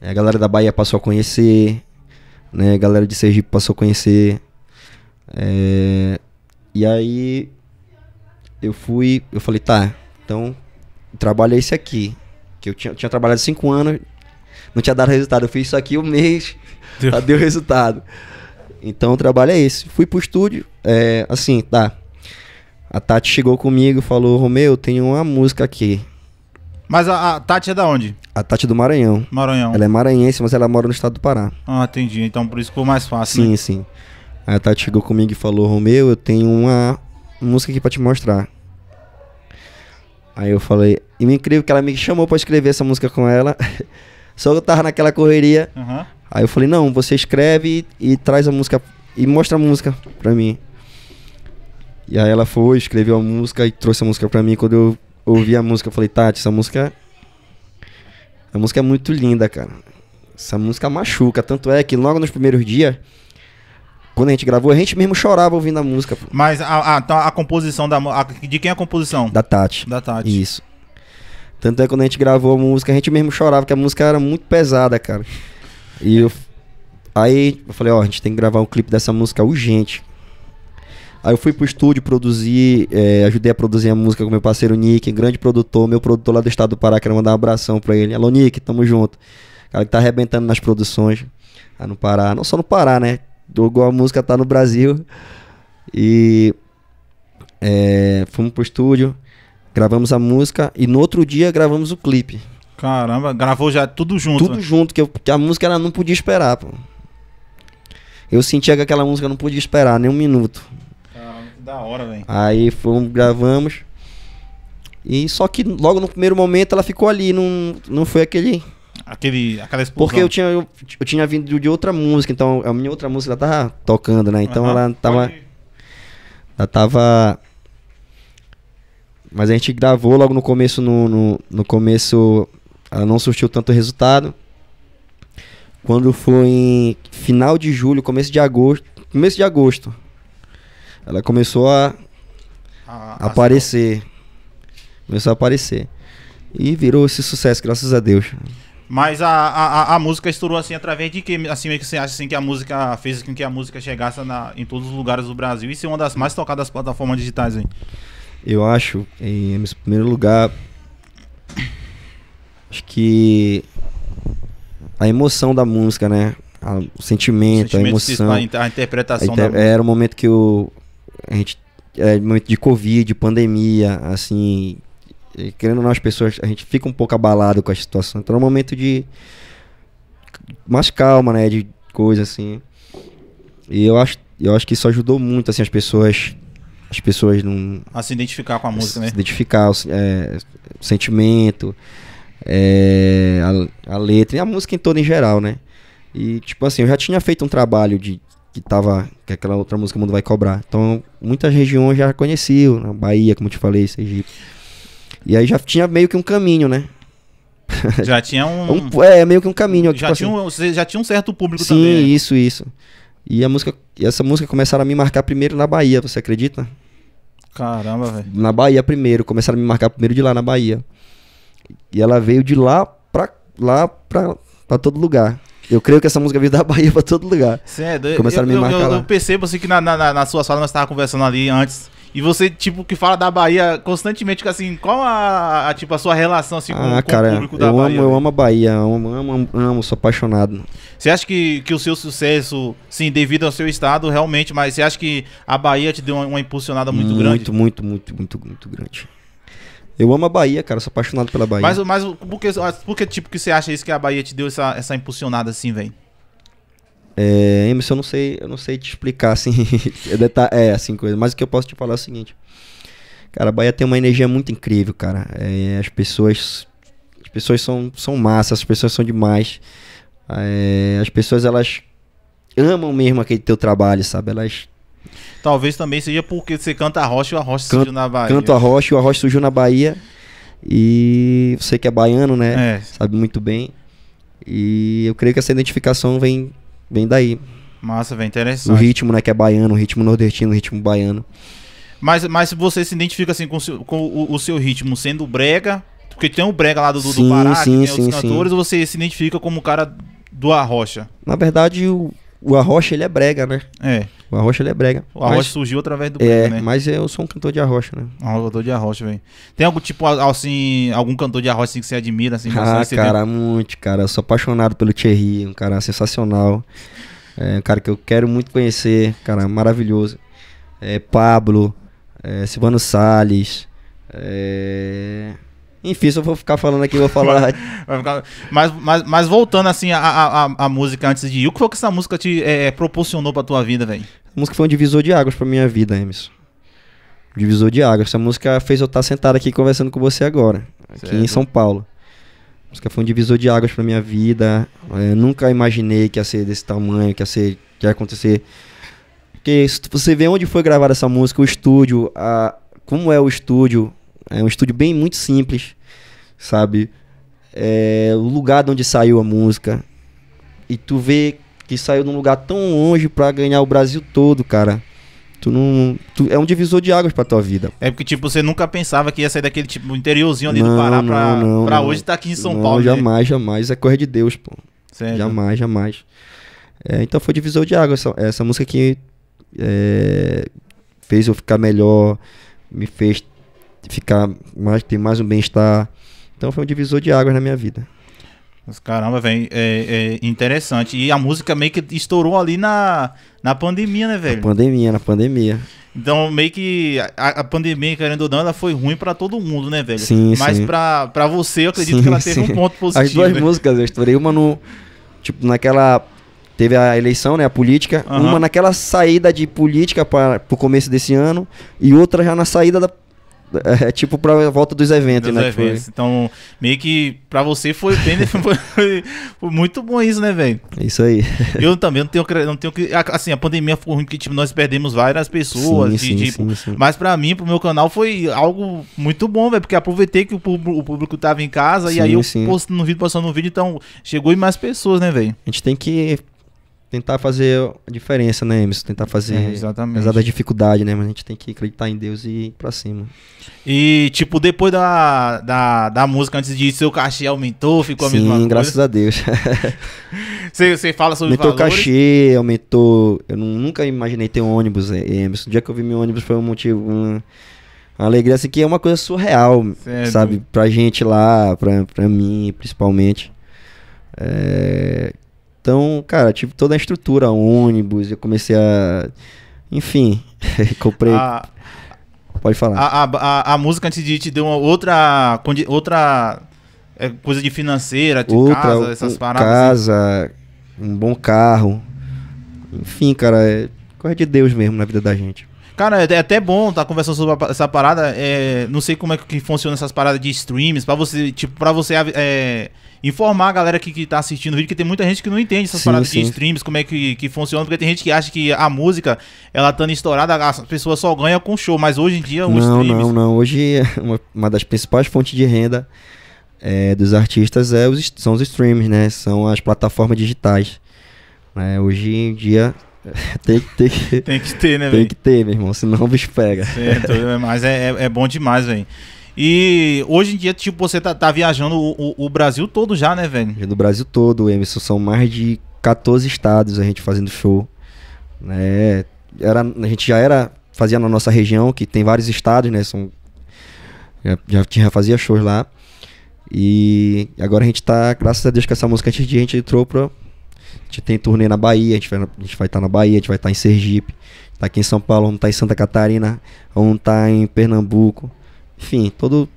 B: É, a galera da Bahia passou a conhecer, né? A galera de Sergipe passou a conhecer. É... E aí eu fui, eu falei, tá, então trabalho é esse aqui. Que eu tinha, eu tinha trabalhado cinco anos, não tinha dado resultado. Eu fiz isso aqui um mês, já tá, deu resultado. Então o trabalho é esse. Fui pro estúdio, é, assim, tá. A Tati chegou comigo e falou: Romeu, tem uma música aqui. Mas a, a, Tati é da onde? A Tati é do Maranhão. Maranhão. Ela é maranhense, mas ela mora no estado do Pará. Ah, entendi. Então por isso ficou mais fácil. Sim, né? sim. Aí a Tati chegou comigo e falou: Romeu, eu tenho uma música aqui pra te mostrar. Aí eu falei, e me incrível que ela me chamou pra escrever essa música com ela. Só que eu tava naquela correria. Uhum. Aí eu falei, não, você escreve e, e traz a música e mostra a música pra mim. E aí ela foi, escreveu a música e trouxe a música pra mim. Quando eu ouvi a música, eu falei, Tati, essa música. A música é muito linda, cara. Essa música machuca. Tanto é que logo nos primeiros dias, quando a gente gravou, a gente mesmo chorava ouvindo a música. Pô.
A: Mas a, a, então a composição da. A, de quem é a composição?
B: Da Tati. Da Tati. Isso. Tanto é que quando a gente gravou a música, a gente mesmo chorava, porque a música era muito pesada, cara. E eu, aí eu falei, ó, oh, a gente tem que gravar um clipe dessa música urgente. Aí eu fui pro estúdio produzir, é, ajudei a produzir a música com meu parceiro Nick, grande produtor, meu produtor lá do estado do Pará, quero mandar um abração pra ele. Alô, Nick, tamo junto. Cara que tá arrebentando nas produções lá no Pará. Não só no Pará, né? Igual a música tá no Brasil. E é, fomos pro estúdio. Gravamos a música e no outro dia gravamos o clipe.
A: Caramba, gravou já tudo junto. Tudo né?
B: junto, que, eu, que a música ela não podia esperar, pô. Eu sentia que aquela música não podia esperar nem um minuto.
A: Caramba, que da hora, velho.
B: Aí fomos, gravamos. E só que logo no primeiro momento ela ficou ali, não, não foi aquele.
A: Aquele, aquela explosão. Porque eu tinha,
B: eu, eu tinha vindo de outra música, então a minha outra música ela tava tocando, né? Então uhum, ela tava. Ela tava mas a gente gravou logo no começo, no, no, no começo ela não surtiu tanto resultado. Quando foi em final de julho, começo de agosto, começo de agosto, ela começou a, a aparecer. Assim. Começou a aparecer. E virou esse sucesso, graças a Deus.
A: Mas a, a, a música estourou assim através de que assim que você acha assim que a música fez com que a música chegasse na, em todos os lugares do Brasil e ser é uma das mais tocadas plataformas digitais aí
B: eu acho, em primeiro lugar, acho que a emoção da música, né? A, o, sentimento, o sentimento, a emoção. A interpretação a inter... da música. Era o momento que eu. A gente. É, momento de Covid, pandemia, assim. Querendo ou não, as pessoas. A gente fica um pouco abalado com a situação. Então é um momento de. Mais calma, né? De coisa, assim. E eu acho, eu acho que isso ajudou muito, assim, as pessoas as pessoas não. A se identificar com a música, se né? Se identificar, o, é, o sentimento, é, a, a, letra e a música em toda em geral, né? E, tipo assim, eu já tinha feito um trabalho de que tava. que aquela outra música o mundo vai cobrar. Então, muitas regiões já conheciam, na né? Bahia, como eu te falei, Sergipe. E aí já tinha meio que um caminho, né?
A: Já tinha um. É
B: um é, meio que um caminho. Já, tipo tinha assim. um, já tinha um certo público Sim, também. Sim, né? isso, isso. E a música, e essa música começaram a me marcar primeiro na Bahia, você acredita? Caramba, velho. Na Bahia primeiro, começaram a me marcar primeiro de lá na Bahia. E ela veio de lá pra, lá pra, pra todo lugar. Eu creio que essa música veio da Bahia pra todo lugar.
A: Certo. É começaram eu, a me marcar eu, eu, lá. Eu percebo assim que na, na, na sua sala nós estávamos conversando ali antes e você, tipo, que fala da Bahia constantemente, assim, qual a, a tipo, a sua relação assim, com, ah, com cara, o público da eu Bahia? Amo, eu
B: amo a Bahia, amo, amo, amo, sou apaixonado.
A: Você acha que, que o seu sucesso, sim, devido ao seu estado, realmente, mas você acha que a Bahia te deu uma, uma impulsionada muito, muito grande?
B: Muito, muito, muito, muito, muito grande. Eu amo a Bahia, cara, sou apaixonado pela Bahia. Mas,
A: mas por, que, por que tipo que você acha isso que a Bahia te deu essa, essa impulsionada assim, velho?
B: É, Emerson, eu não sei, eu não sei te explicar assim, é, é assim coisa, mas o que eu posso te falar é o seguinte. Cara, a Bahia tem uma energia muito incrível, cara. É, as pessoas as pessoas são são massas, as pessoas são demais. É, as pessoas elas amam mesmo aquele teu trabalho, sabe? Elas
A: Talvez também seja porque você canta a rocha e a rocha Can, surgiu na Bahia. Canto a
B: rocha e a rocha surgiu na Bahia. E você que é baiano, né? É. Sabe muito bem. E eu creio que essa identificação vem vem daí. Massa, vem interessante. O ritmo, né, que é baiano, o ritmo nordestino, o ritmo baiano.
A: Mas, mas você se identifica assim com, o, seu, com o, o seu ritmo sendo brega, porque tem o brega lá do, sim, do Pará, sim, que tem sim, os cantores, você se identifica como o cara do Arrocha?
B: Na verdade, o, o Arrocha ele é brega, né? É. O Arrocha ele é brega. O Arrocha mas, surgiu através do é, brega, é, né?
A: Mas eu sou um cantor de Arrocha, né? Ah, um cantor de Arrocha, velho. Tem algum tipo, assim, algum cantor de Arrocha assim, que você admira? Assim, ah, cara,
B: tem... muito, cara. Eu sou apaixonado pelo Thierry, um cara sensacional. É, um cara que eu quero muito conhecer, cara, maravilhoso. É, Pablo, é, Silvano Salles, é...
A: Enfim, se eu vou ficar falando aqui, vou falar. mas, mas, mas voltando assim à, música antes de ir, o que foi que essa música te é, é, proporcionou pra tua vida, velho?
B: A música foi um divisor de águas pra minha vida, Emerson. Divisor de águas. Essa música fez eu estar sentado aqui conversando com você agora, certo. aqui em São Paulo. A música foi um divisor de águas pra minha vida. É, nunca imaginei que ia ser desse tamanho, que ia, ser, que ia acontecer. Porque se você vê onde foi gravada essa música, o estúdio, a, como é o estúdio, é um estúdio bem muito simples, sabe? É, o lugar de onde saiu a música. E tu vê que saiu num lugar tão longe para ganhar o Brasil todo, cara. Tu não. Tu, é um divisor de águas pra tua vida.
A: É porque, tipo, você nunca pensava que ia sair daquele tipo interiorzinho ali não, do Pará não, pra, não, pra hoje estar tá aqui em São Paulo. Né? Jamais,
B: né? jamais. É coisa de Deus, pô. Sério? Jamais, jamais. É, então foi divisor de águas. Essa, essa música que é, fez eu ficar melhor, me fez ficar mais, ter mais um bem-estar. Então foi um divisor de águas na minha vida.
A: Caramba, velho, é, é, interessante. E a música meio que estourou ali na, na pandemia, né, velho? Na
B: pandemia, na pandemia.
A: Então, meio que a, a pandemia, querendo ou não, ela foi ruim para todo mundo, né, velho? Sim, Mas sim. Pra, pra você, eu acredito sim, que ela teve sim. um ponto positivo. As duas né?
B: músicas, eu estourei uma no. Tipo, naquela. Teve a eleição, né, a política. Uma naquela saída de política para o começo desse ano. E outra já na saída da, é, é tipo pra volta dos eventos, dos né? Eventos. Tipo,
A: então, meio que pra você foi bem. foi, muito bom isso, né, velho?
B: Isso aí. Eu
A: também não tenho, não tenho que. Assim, a pandemia foi ruim que tipo, nós perdemos várias pessoas. Sim, de, sim, tipo, sim, Mas pra mim, pro meu canal, foi algo muito bom, velho. Porque aproveitei que o público, o público tava em casa e aí eu posto no vídeo, passando no vídeo. Então, chegou em mais pessoas, né, velho? A gente tem
B: que tentar fazer a diferença, né, Emerson? Tentar fazer é, exatamente. apesar da dificuldade, né? Mas a gente tem que
A: acreditar em Deus e ir pra cima.
B: E, tipo, depois
A: da, da, da música, antes disso, seu cachê aumentou, ficou a Sim, mesma coisa? graças a Deus. você, você fala sobre aumentou valores? Aumentou
B: cachê, aumentou... Eu nunca imaginei ter um ônibus, eh, Emerson. O dia que eu vi meu ônibus foi um motivo... Uma, uma alegria, assim, que é uma coisa surreal, Sério? sabe? Pra gente lá, pra, pra mim, principalmente. É, então, cara, tive toda a estrutura, ônibus, eu comecei a. Enfim, comprei. A, Pode falar.
A: A, a, a, música antes de te deu uma outra. outra é, coisa de financeira, de outra, casa, essas um, paradas.
B: Assim? Casa, assim. um bom carro. Enfim, cara, é coisa de Deus mesmo na vida da gente.
A: Cara, é, é até bom estar tá conversando sobre essa parada. É, não sei como é que funciona essas paradas de streams, para você, tipo, para você é, informar a galera que, que tá assistindo o vídeo, que tem muita gente que não entende essas sim, paradas sim. de streams, como é que, que funciona, porque tem gente que acha que a música, ela estando tá estourada, a pessoa só ganha com show, mas hoje em dia o Não, não,
B: não. Hoje uma, uma, das principais fontes de renda é, dos artistas é os, são os streams, né? São as plataformas digitais. É, hoje em dia tem que ter. tem que ter, né, velho? Tem que ter, meu irmão, senão o bicho pega. Certo, é
A: né? mas é, é, é bom demais, velho. E hoje em dia, tipo, você tá, tá viajando o, o, o, Brasil todo já, né, velho?
B: Do Brasil todo, Emerson, são mais de 14 estados a gente fazendo show. Né? Era, a gente já era, fazia na nossa região, que tem vários estados, né? São, já, já, já fazia shows lá. E agora a gente tá, graças a Deus que essa música antes de a gente entrou pra, a gente tem turnê na Bahia, a gente vai estar a gente vai estar tá na Bahia, a gente vai estar tá em Sergipe, tá aqui em São Paulo, vamos estar tá em Santa Catarina, vamos estar em Pernambuco. Enfim, todo,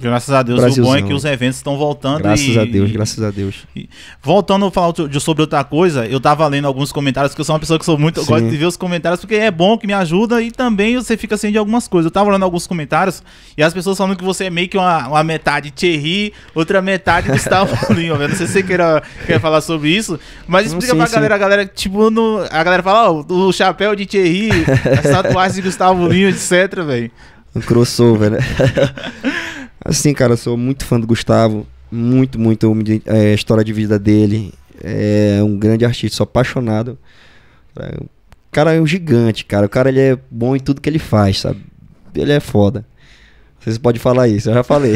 B: Graças a Deus, Brasilzão. o bom é que os eventos
A: estão voltando. Graças e, a Deus, graças a Deus. E, voltando a falar de, sobre outra coisa, eu tava lendo alguns comentários, porque eu sou uma pessoa que sou muito. Eu gosto de ver os comentários, porque é bom que me ajuda e também você fica assim de algumas coisas. Eu tava lendo alguns comentários e as pessoas falando que você é meio que uma, uma metade Thierry, outra metade Gustavo Lima. Não sei se você queira, quer falar sobre isso, mas explica sim, pra sim. galera, a galera, tipo, no, a galera fala, ó, oh, o chapéu de Thierry, as tatuagens de Gustavo Lima, etc, velho.
B: Um crossover, né? Assim, cara, eu sou muito fã do Gustavo. Muito, muito é, a história de vida dele. É um grande artista, sou apaixonado. É, o cara é um gigante, cara. O cara ele é bom em tudo que ele faz, sabe? Ele é foda. Vocês podem falar isso, eu já falei.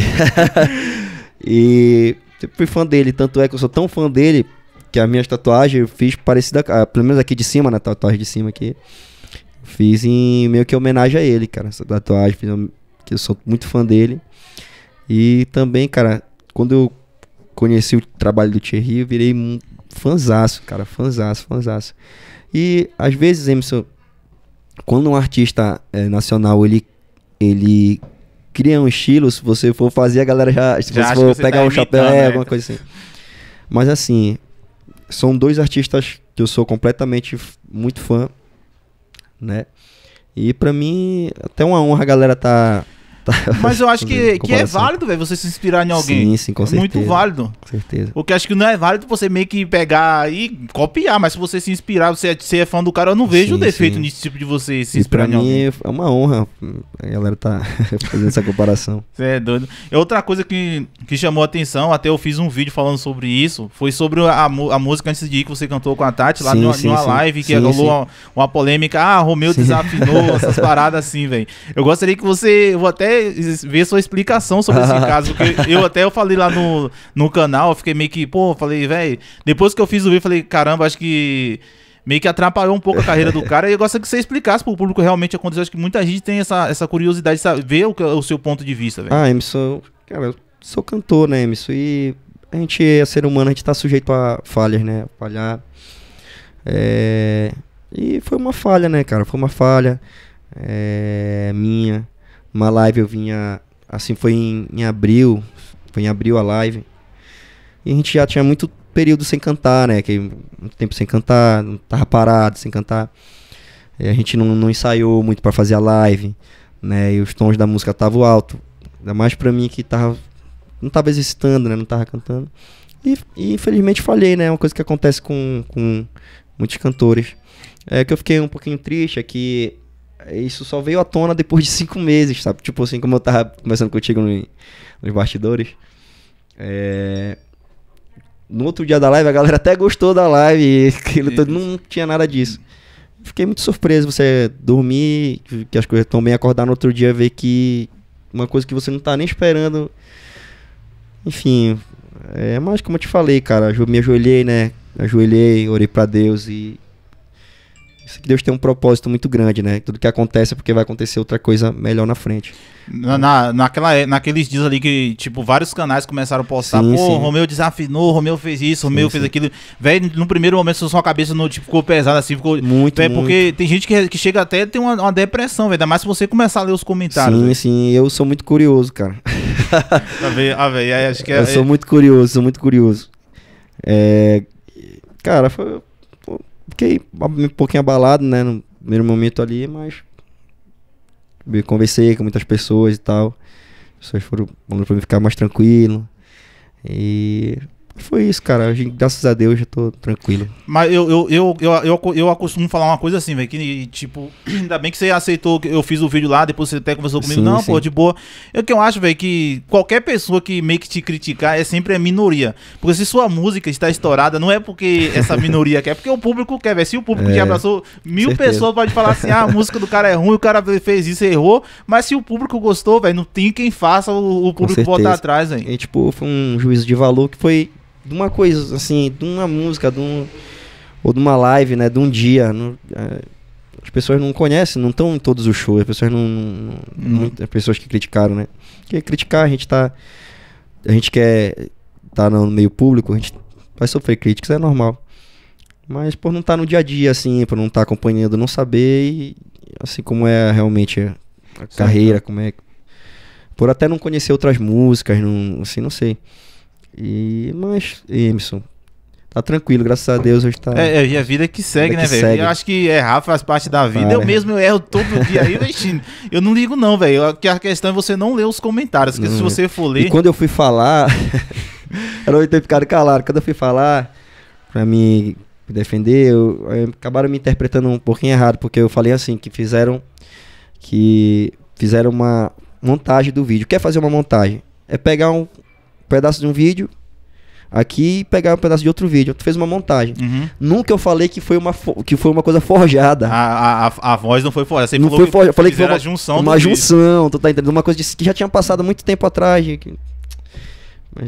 B: e sempre fui fã dele, tanto é que eu sou tão fã dele que as minhas tatuagens eu fiz parecida, ah, pelo menos aqui de cima, na né? tatuagem de cima aqui. Fiz em meio que homenagem a ele, cara. Essa tatuagem, que eu sou muito fã dele. E também, cara, quando eu conheci o trabalho do Thierry, eu virei um fanzaço, cara, fanzaço, fanzaço. E às vezes, Emerson, quando um artista é, nacional ele ele cria um estilo, se você for fazer, a galera já. Se já você for você tá pegar tá um chapéu, é, né? alguma coisa assim. Mas assim, são dois artistas que eu sou completamente muito fã, né? E para mim, até uma honra a galera tá tá? Mas eu acho que, que é válido,
A: velho, você se inspirar em alguém. Sim, sim, com é certeza. Muito válido. Com certeza. O que acho que não é válido você meio que pegar e copiar, mas se você se inspirar, você é, você é fã do cara, eu não vejo sim, defeito sim. tipo de você se inspirar pra em mim alguém.
B: É uma honra a galera tá fazendo essa comparação.
A: Você é doido. Outra coisa que, que chamou a atenção, até eu fiz um vídeo falando sobre isso, foi sobre a, a música antes de ir que você cantou com a Tati lá sim, numa, numa live que rolou uma, uma, polêmica. Ah, Romeu desafinou, essas paradas assim, velho. Eu gostaria que você. Eu vou até ver sua explicação sobre esse caso. Porque eu até eu falei lá no, no canal, eu fiquei meio que, pô, falei, velho. Depois que eu fiz o vídeo, falei, caramba, acho que meio que atrapalhou um pouco a carreira do cara. E eu gosto que você explicasse para o público realmente aconteceu. Acho que muita gente tem essa, essa curiosidade de saber o, o seu ponto de vista, velho. Ah,
B: Emerson, cara, eu sou cantor, né, Emerson? E a gente é ser humano, a gente está sujeito a falhas, né? falhar. É... E foi uma falha, né, cara? Foi uma falha é... minha uma live eu vinha. Assim, foi em, em abril. Foi em abril a live. E a gente já tinha muito período sem cantar, né? Que, muito tempo sem cantar, não tava parado, sem cantar. E a gente não, não ensaiou muito para fazer a live, né? E os tons da música estavam alto. Ainda mais para mim que tava. Não tava exercitando, né? Não tava cantando. E, e infelizmente falhei, né? É uma coisa que acontece com, com muitos cantores. É que eu fiquei um pouquinho triste, é que isso só veio à tona depois de cinco meses, sabe? Tipo assim, como eu tava conversando contigo no, nos bastidores. É... No outro dia da live, a galera até gostou da live. Ele todo, não tinha nada disso. Fiquei muito surpreso você dormir, que as coisas estão bem, acordar no outro dia ver que uma coisa que você não tá nem esperando. Enfim, é mais como eu te falei, cara. Eu me ajoelhei, né? Ajoelhei, orei para Deus e que Deus tem um propósito muito grande, né? Tudo que acontece é porque vai acontecer outra coisa melhor na frente.
A: Na, na naquela, é, naqueles dias ali que, tipo, vários canais começaram a postar, sim, pô, sim. Romeu desafinou, Romeu fez isso, sim, Romeu fez aquilo. Velho, no primeiro momento sua cabeça não tipo, ficou pesada assim, ficou. Muito. É porque tem gente que, que chega até tem uma, uma depressão, velho. Ainda mais se você começar a ler os comentários. Sim, véio.
B: sim, eu sou muito curioso, cara.
A: Tá ah, velho, ah, véio, acho que é, Eu sou é-
B: muito curioso, sou muito curioso. É, cara, foi Fiquei um pouquinho abalado, né? No primeiro momento ali, mas. conversei com muitas pessoas e tal. As pessoas foram. para ficar mais tranquilo. E foi isso, cara. Graças a Deus já tô tranquilo.
A: Mas eu, eu, eu, eu, eu, eu acostumo falar uma coisa assim, velho. Que tipo, ainda bem que você aceitou que eu fiz o vídeo lá, depois você até conversou comigo. Sim, não, sim. pô, de boa. Eu é que eu acho, velho, que qualquer pessoa que meio que te criticar é sempre a minoria. Porque se sua música está estourada, não é porque essa minoria quer, é porque o público quer, velho. Se o público é, que abraçou mil certeza. pessoas pode falar assim, ah, a música do cara é ruim, o cara fez isso, errou. Mas se o público gostou, velho, não tem quem faça o, o público voltar atrás, velho. E, tipo,
B: foi um juízo de valor que foi
A: de uma coisa, assim, de uma música, de um,
B: ou de uma live, né, de um dia. No, é, as pessoas não conhecem, não estão em todos os shows, as pessoas não. não uhum. Muitas pessoas que criticaram, né? Porque criticar, a gente tá. A gente quer tá no meio público, a gente vai sofrer críticas, é normal. Mas por não estar tá no dia a dia, assim, por não estar tá acompanhando, não saber, e, assim como é realmente a tá carreira, como é. Por até não conhecer outras músicas, não, assim, não sei. E, mas, Emerson, tá tranquilo, graças a Deus hoje tá. É, é e a vida que segue, vida né, velho? Eu acho
A: que errar faz parte da vida. Para. Eu mesmo eu erro todo dia aí, vestindo. Eu não ligo, não, velho. Que a questão é você não ler os comentários, porque se você for ler. E quando
B: eu fui falar. era eu ter ficado calado. Quando eu fui falar, pra me defender, eu, eu, acabaram me interpretando um pouquinho errado, porque eu falei assim, que fizeram. Que fizeram uma montagem do vídeo. Quer fazer uma montagem? É pegar um, pedaço de um vídeo aqui e um pedaço de outro vídeo. Tu fez uma montagem. Uhum. Nunca eu falei que foi uma, que foi uma coisa forjada. A,
A: a, a voz não foi forjada. Você não foi forjada. Falei que foi uma junção. Uma junção,
B: vídeo. tu tá entendendo? Uma coisa que já tinha passado muito tempo atrás. Que,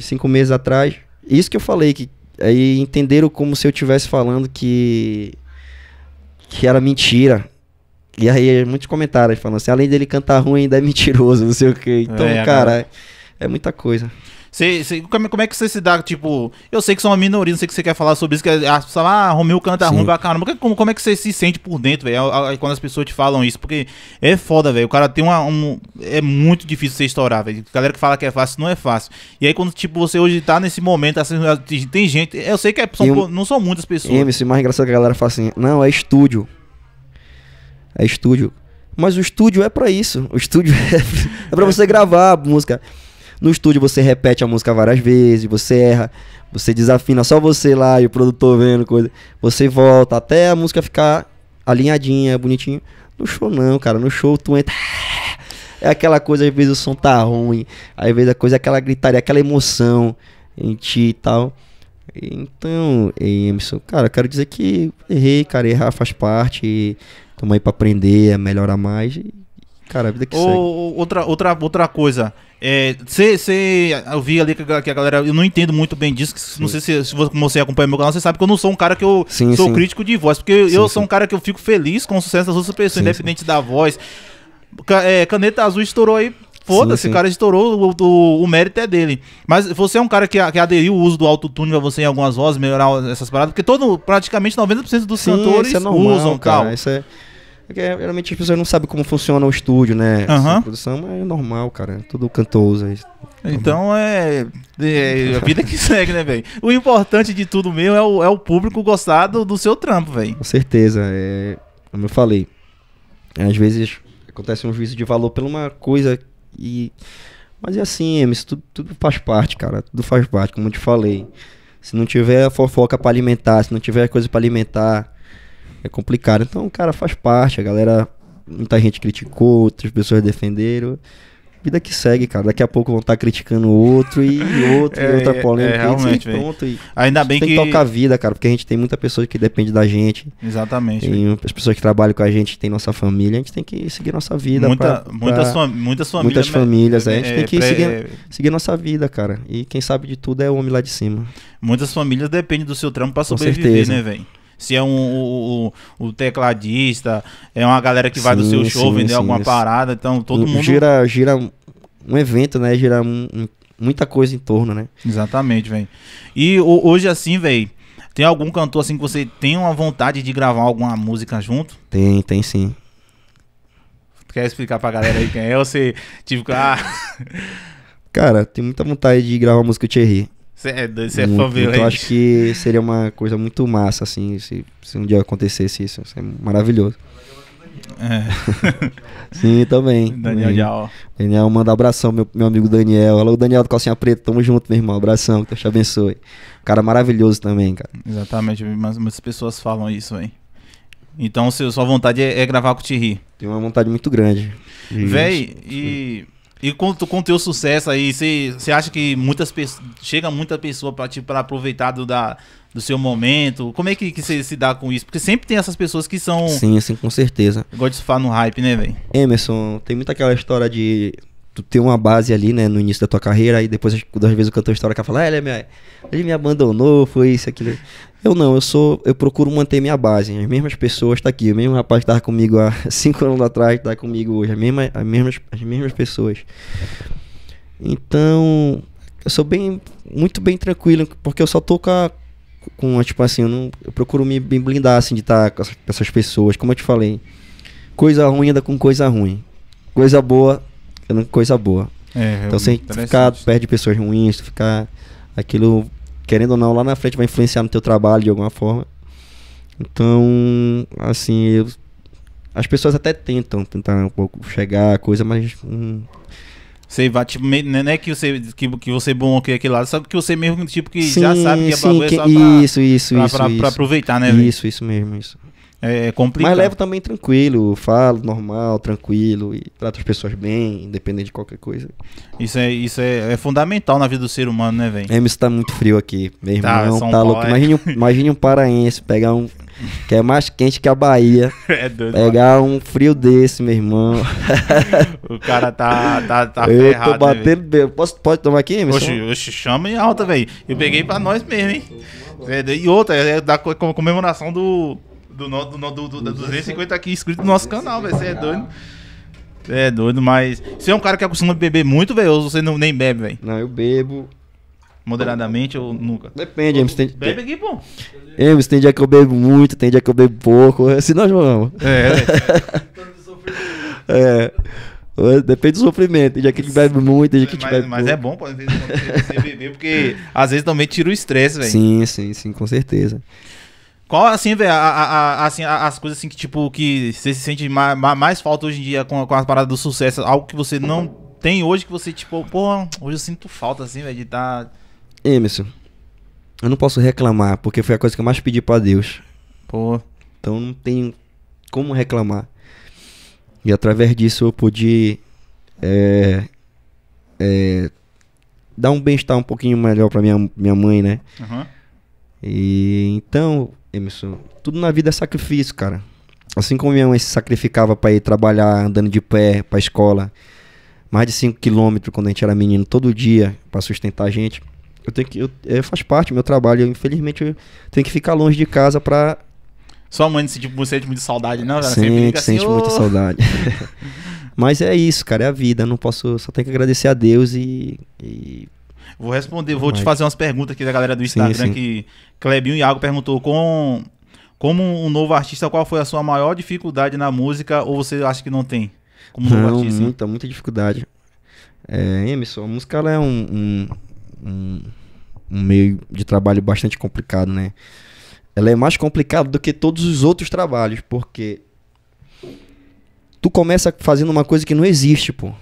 B: cinco meses atrás. Isso que eu falei, que aí entenderam como se eu estivesse falando que. que era mentira. E aí, muitos comentários falando assim, além dele cantar ruim, ainda é mentiroso, não sei o quê. Então, é, cara, é, é muita coisa.
A: Cê, cê, como, como, é que você se dá, tipo, eu sei que são uma minoria, não sei o que você quer falar sobre isso, que é, as ah, pessoas ah, Romeu canta Sim. ruim pra caramba. Como, como é que você se sente por dentro, velho, quando as pessoas te falam isso? Porque é foda, velho. O cara tem uma. Um, é muito difícil você estourar, velho. Galera que fala que é fácil, não é fácil. E aí, quando, tipo, você hoje tá nesse momento, assim, ah, tem gente. Eu sei que é, são, eu, não são muitas pessoas. MC,
B: mais engraçado é que a galera fala assim, não, é estúdio. É estúdio.
A: Mas o estúdio
B: é para isso. O estúdio é, é para você gravar música. No estúdio você repete a música várias vezes, você erra, você desafina só você lá e o produtor vendo coisa. Você volta até a música ficar alinhadinha, bonitinho. No show não, cara. No show tu entra. É aquela coisa, às vezes o som tá ruim, às vezes a coisa é aquela gritaria, aquela emoção em ti e tal. Então, Emerson, cara, quero dizer que errei, cara, errar faz parte. toma aí pra aprender, melhorar mais. E, cara, a vida que Ou,
A: segue. Outra, outra, outra coisa. Você é, eu vi ali que a, que a, galera. Eu não entendo muito bem disso. Que, não sei se, se você acompanha meu canal, você sabe que eu não sou um cara que eu sim, sou sim. crítico de voz. Porque sim, eu sou um cara que eu fico feliz com o sucesso das outras pessoas, independente da voz. É, Caneta Azul estourou aí. Foda-se, o cara estourou, o, o, o, mérito é dele. Mas você é um cara que, que aderiu o uso do autotune pra você em algumas vozes, melhorar essas paradas, porque todo, praticamente 90% dos cantores é normal, usam, cara. Tal.
B: Isso é... Porque geralmente as pessoas não sabem como funciona o estúdio, né? A produção, mas é normal, cara. É tudo cantoso. É
A: então é, é, é, A vida que segue, né, velho? O importante de tudo meu é o, é o público gostar do, do seu trampo,
B: velho. Com certeza. É, como eu falei, às vezes acontece um juízo de valor por uma coisa e. Mas é assim, Emerson, tudo, tudo faz parte, cara. Tudo faz parte, como eu te falei. Se não tiver fofoca para alimentar, se não tiver coisa para alimentar é complicado. Então, cara, faz parte. A galera, muita gente criticou, outras pessoas defenderam. Vida que segue, cara. Daqui a pouco vão estar tá criticando outro e outro é, e outra é, polêmica. É, é, realmente, e pronto. E Ainda bem tem que... que tocar a vida, cara, porque a gente tem muita pessoa que depende da gente. Exatamente. Tem véio. as pessoas que trabalham com a gente, tem nossa família. A gente tem que seguir nossa vida. Muita, pra, muita pra, sua, muitas né? famílias. Muitas é. famílias, A gente é, tem que seguir, seguir nossa vida, cara. E quem sabe de tudo é o homem lá de cima. Muitas famílias dependem do seu trampo para sobreviver, certeza. né, velho?
A: se é um, o tecladista, é uma galera que sim, vai do seu show sim, vender sim, alguma parada. Então todo hum, mundo. Gira,
B: gira um evento, né? Gira um, muita coisa em torno,
A: né? Exatamente, velho. E hoje, assim, velho. Tem algum cantor assim que você tem uma vontade de gravar alguma música junto?
B: Tem, tem sim.
A: Quer explicar pra galera aí quem é? Ou você, tipo, ah.
B: Cara, tem muita vontade de gravar música o Thierry. Você é você é fã então, violento. Então acho que seria uma coisa muito massa, assim, se, se um dia acontecesse isso. Seria é maravilhoso. É. Sim, também. Daniel Dial. Daniel, manda um abração, meu, meu amigo Daniel. Alô, Daniel do Calcinha Preta, tamo junto, meu irmão. Abração, que Deus te abençoe. Cara maravilhoso também, cara.
A: Exatamente, mas muitas pessoas falam isso, hein? Então, seu, sua vontade é, é gravar com o Thierry. Tem uma vontade muito grande. Véi, e. E com, com teu sucesso aí, você acha que muitas Chega muita pessoa pra, tipo, aproveitar do, da, do seu momento? Como é que você se dá com isso? Porque sempre tem essas pessoas que são. Sim,
B: assim, com certeza.
A: Gosta de falar no hype, né, velho?
B: Emerson, tem muito aquela história de tu ter uma base ali, né, no início da tua carreira, e depois, às vezes, o cantor história que fala, ah, ele, é me, ele me abandonou, foi isso, aquilo. Eu não, eu sou, eu procuro manter minha base. As mesmas pessoas estão tá aqui, o mesmo rapaz que estava comigo há cinco anos atrás está comigo hoje, as mesmas, as mesmas, as mesmas pessoas. Então, eu sou bem, muito bem tranquilo, porque eu só tô com a, com tipo assim, eu, não, eu procuro me blindar assim de tá estar com essas, pessoas, como eu te falei. Coisa ruim anda com coisa ruim. Coisa boa anda com coisa boa. É, então, é se ficar perto de pessoas ruins, ficar aquilo querendo ou não, lá na frente vai influenciar no teu trabalho de alguma forma. Então, assim, eu, as pessoas até tentam tentar um pouco chegar a coisa, mas
A: hum, você vai, tipo, é, não é que você, que, que você bom que aquele lado, sabe que você mesmo, tipo, que sim, já sabe que é bagulho é só pra, isso, isso, pra, isso, pra, isso. pra aproveitar, né? Isso, véio? isso mesmo, isso. É, é complicado. Mas levo também
B: tranquilo, falo normal, tranquilo e
A: trato as pessoas bem, independente de qualquer coisa. Isso é, isso é, é fundamental na vida do ser humano, né, velho? É,
B: tá muito frio aqui, meu tá, irmão, tá, louco. É- imagine, um, imagine um paraense pegar um que é mais quente que a Bahia. É doido. Pegar mano. um frio desse, meu irmão.
A: o cara tá, tá, tá eu ferrado. Eu né, tô batendo
B: né, Posso, Pode tomar aqui, meu oxe,
A: oxe, chama em alta, velho. Eu peguei pra nós mesmo, hein? É, e outra, é da comemoração do do, no, do, no, do, do, do 250 aqui inscritos no nosso canal, velho. Você é doido. é doido, mas. Você é um cara que acostuma beber muito, velho, ou você não, nem bebe, velho? Não, eu bebo. Moderadamente ou nunca? Depende, Emerson. Tem... Bebe aqui, pô. Emerson, tem dia que eu bebo muito,
B: tem dia que eu bebo pouco. É assim nós vamos. É, é. é. é. Depende do sofrimento. Tem dia que a gente bebe muito, tem dia que a gente mas, bebe Mas é pouco.
A: é bom, pô, você beber, porque às vezes também tira o estresse, velho. Sim, sim, sim, com certeza. Qual, assim, velho, assim, as coisas assim que, tipo, que você se sente mais, mais falta hoje em dia com, com as paradas do sucesso? Algo que você não tem hoje que você, tipo, pô, hoje eu sinto falta, assim, velho, de estar. Tá...
B: Emerson, eu não posso reclamar, porque foi a coisa que eu mais pedi para Deus. Pô. Então não tenho como reclamar. E através disso eu pude. É, é, dar um bem-estar um pouquinho melhor para minha, minha mãe, né? Uhum. E então Emerson, tudo na vida é sacrifício, cara. Assim como minha mãe se sacrificava para ir trabalhar andando de pé para escola, mais de 5 quilômetros quando a gente era menino, todo dia para sustentar a gente. Eu tenho que eu, eu é, faz parte do meu trabalho, eu, infelizmente eu tenho que ficar longe de casa para
A: Sua mãe tipo, sente, sente muito saudade, não? sente, assim, sente oh! muita saudade.
B: Mas é isso, cara, é a vida, não posso, só tenho que agradecer a Deus e, e
A: Vou responder, vou te fazer umas perguntas aqui da galera do Instagram sim, sim. que Clebinho Iago perguntou com como um novo artista, qual foi a sua maior dificuldade na música ou você acha que não tem? Como novo não, artista? muita,
B: muita dificuldade. É, Emerson, a música ela é um, um, um meio de trabalho bastante complicado, né? Ela é mais complicada do que todos os outros trabalhos, porque tu começa fazendo uma coisa que não existe, pô.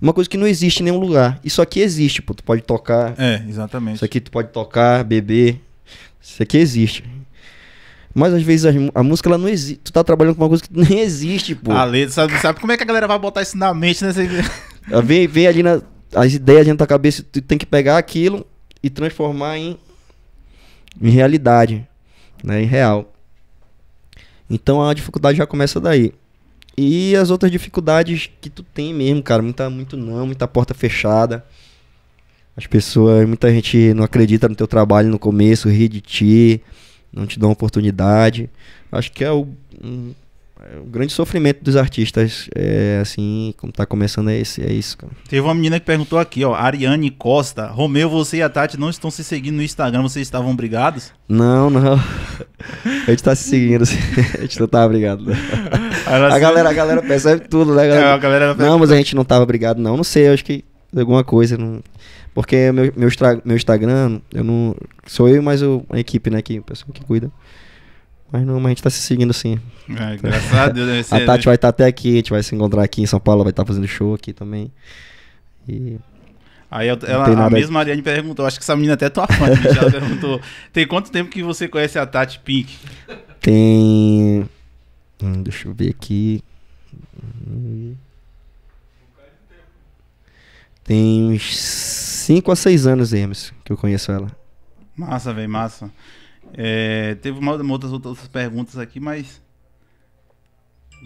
B: Uma coisa que não existe em nenhum lugar. Isso aqui existe, pô. Tu pode tocar. É, exatamente. Isso aqui tu pode tocar, beber. Isso aqui existe. Mas às vezes a, a, música ela não existe. Tu tá trabalhando com uma coisa que nem existe, pô. A letra, sabe,
A: sabe como é que a galera vai botar isso na mente, né?
B: vem, vem ali na, as ideias dentro da cabeça, tu tem que pegar aquilo e transformar em, em realidade, né? Em real. Então a dificuldade já começa daí. E as outras dificuldades que tu tem mesmo, cara. Muita, muito não, muita porta fechada. As pessoas, muita gente não acredita no teu trabalho no começo, ri de ti, não te dão oportunidade. Acho que é o, um o é grande sofrimento dos artistas, é, assim, como tá começando, é, esse, é isso. Cara.
A: Teve uma menina que perguntou aqui, ó, Ariane Costa. Romeu, você e a Tati não estão se seguindo no Instagram, vocês estavam brigados?
B: Não, não. A gente tá se seguindo, assim. a gente não tava brigado. Não.
A: A galera, a galera percebe
B: tudo, né, galera? É, a galera não, mas a gente não tava brigado, não. Não sei, acho que alguma coisa. Não... Porque meu, meu, meu Instagram, eu não. Sou eu, mas a equipe, né, que, que cuida. Mas não, mas a gente tá se seguindo sim.
A: É, graças a Deus. né? a Tati é, né? vai estar tá
B: até aqui, a gente vai se encontrar aqui em São Paulo, vai estar tá fazendo show aqui também. E
A: Aí ela, ela a mesma Ariane perguntou, acho que essa menina até é tua fã, ela perguntou, tem quanto tempo que você conhece a Tati Pink?
B: Tem... Hum, deixa eu ver aqui... Tem uns 5 a 6 anos, Hermes, que eu conheço ela.
A: Massa, velho, massa. É, teve uma, uma outras, outras perguntas aqui, mas.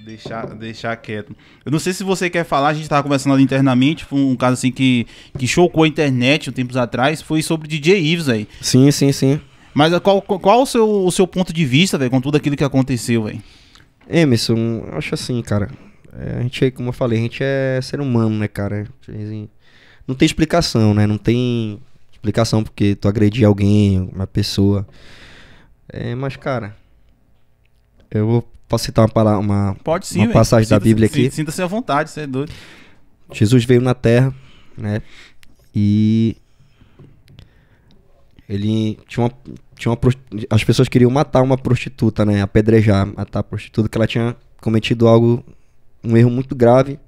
A: Deixar, deixar quieto. Eu não sei se você quer falar, a gente estava conversando internamente, foi um caso assim que, que chocou a internet um tempos atrás, foi sobre DJ Ives aí. Sim, sim, sim. Mas ah, qual, qual o, seu, o seu ponto de vista, velho, com tudo aquilo que aconteceu, velho? Emerson, acho assim, cara.
B: É, a gente, como eu falei, a gente é ser humano, né, cara? Não tem explicação, né? Não tem explicação porque tu agredir alguém, uma pessoa. É, mas, cara, eu posso citar uma, uma, Pode sim, uma passagem sinta, da Bíblia aqui.
A: Sinta-se à vontade, você é doido.
B: Jesus veio na Terra, né? E ele tinha uma, tinha uma as pessoas queriam matar uma prostituta, né, apedrejar, matar a prostituta que ela tinha cometido algo um erro muito grave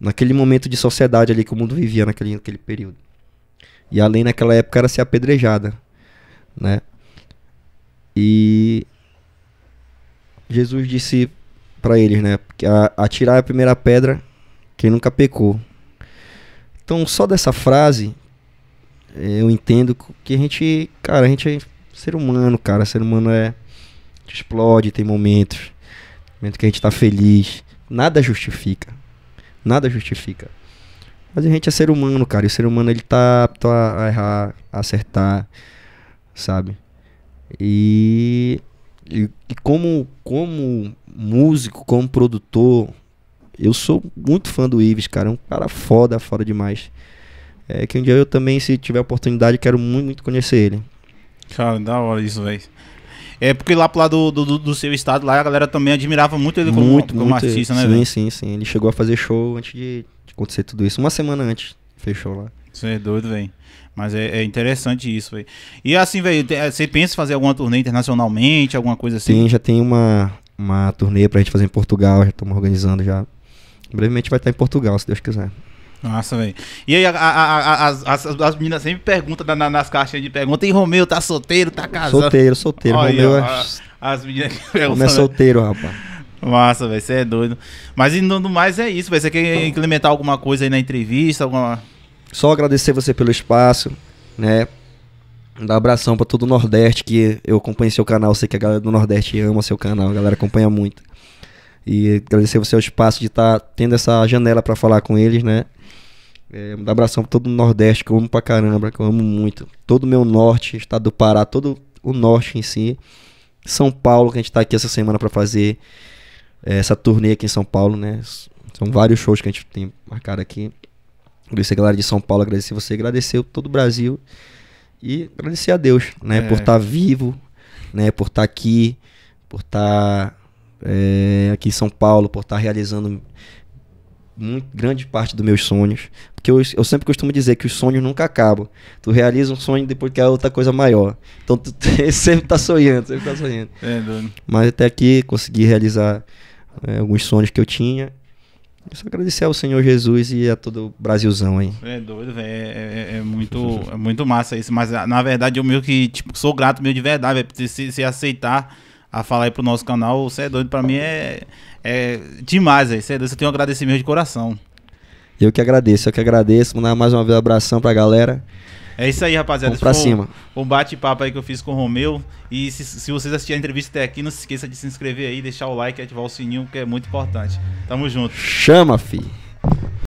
B: naquele momento de sociedade ali que o mundo vivia naquele, naquele período. E a lei naquela época era ser apedrejada, né? E Jesus disse para eles, né? Atirar a primeira pedra quem nunca pecou. Então, só dessa frase, eh, eu entendo que a gente, cara, a gente é ser humano, cara. Ser humano é. explode, tem momentos. Momento que a gente tá feliz. Nada justifica. Nada justifica. Mas a gente é ser humano, cara. E o ser humano ele tá apto a errar, a acertar, sabe? E, e, e como, como músico, como produtor, eu sou muito fã do Ives, cara. É um cara foda, fora demais. É que um dia eu também, se tiver oportunidade, quero muito, muito conhecer ele.
A: Cara, da hora isso, velho. É porque lá pro lado do, do, do, seu estado, lá a galera também admirava muito ele como, muito, como muito artista, né, velho? Sim,
B: sim, sim. Ele chegou a fazer show antes de acontecer tudo isso. Uma semana antes, fechou lá.
A: Isso é doido, velho. Mas é, é interessante isso, velho. E assim, velho, eh, você pensa em fazer alguma turnê internacionalmente, alguma coisa assim? Sim,
B: já tem uma, uma turnê pra gente fazer em Portugal, já estamos organizando já. Brevemente vai estar em Portugal, se Deus quiser. Nossa, velho.
A: E aí, a, a, a, as, as, meninas sempre perguntam na, nas caixinhas de pergunta: e Romeu, tá solteiro, tá casado? Solteiro, solteiro. Olha, Romeu é... As, meninas perguntam. Romeu é né? solteiro, rapaz. Massa, velho, você é doido. Mas e no mais é isso, velho. Você quer então. implementar alguma coisa aí na entrevista? Alguma. Só agradecer você pelo
B: espaço, né? Dar um abração para todo o Nordeste, que eu acompanho seu canal, sei que a galera do Nordeste ama seu canal, a galera acompanha muito. E agradecer você o espaço de estar tá tendo essa janela para falar com eles, né? É, um abração pra todo o Nordeste, que eu amo pra caramba, que eu amo muito. Todo o meu norte, estado do Pará, todo o norte em si. São Paulo, que a gente tá aqui essa semana para fazer é, essa turnê aqui em São Paulo, né? São vários shows que a gente tem marcado aqui. Agradecer a galera de São Paulo, agradecer você, agradecer todo o Brasil e agradecer a Deus, né, é. por estar tá vivo, né, por estar tá aqui, por estar tá, é, aqui em São Paulo, por estar realizando muito, grande parte dos meus sonhos. Porque eu, eu, sempre costumo dizer que os sonhos nunca acabam. Tu realiza um sonho depois que é outra coisa maior. Então tu, tu sempre tá sonhando, sempre tá sonhando. É, Mas até aqui consegui realizar é, alguns sonhos que eu tinha eu só agradecer ao Senhor Jesus e a todo o Brasilzão aí.
A: É doido, velho. É, é, é, é muito, é muito massa isso. Mas na verdade eu meio que tipo, sou grato meu de verdade, velho. Se, se aceitar a falar aí pro nosso canal, você é doido. Pra mim é, é demais, velho. Você é doido. Eu tenho um agradecimento de coração.
B: Eu que agradeço, eu que agradeço. Mandar mais uma vez um abração pra galera.
A: É isso aí, rapaziada. Vamos pra cima. Um bate-papo aí que eu fiz com o Romeu. E se, se vocês assistirem a entrevista até aqui, não se esqueça de se inscrever aí, deixar o like e ativar o sininho, que é muito importante. Tamo junto.
B: Chama, fi.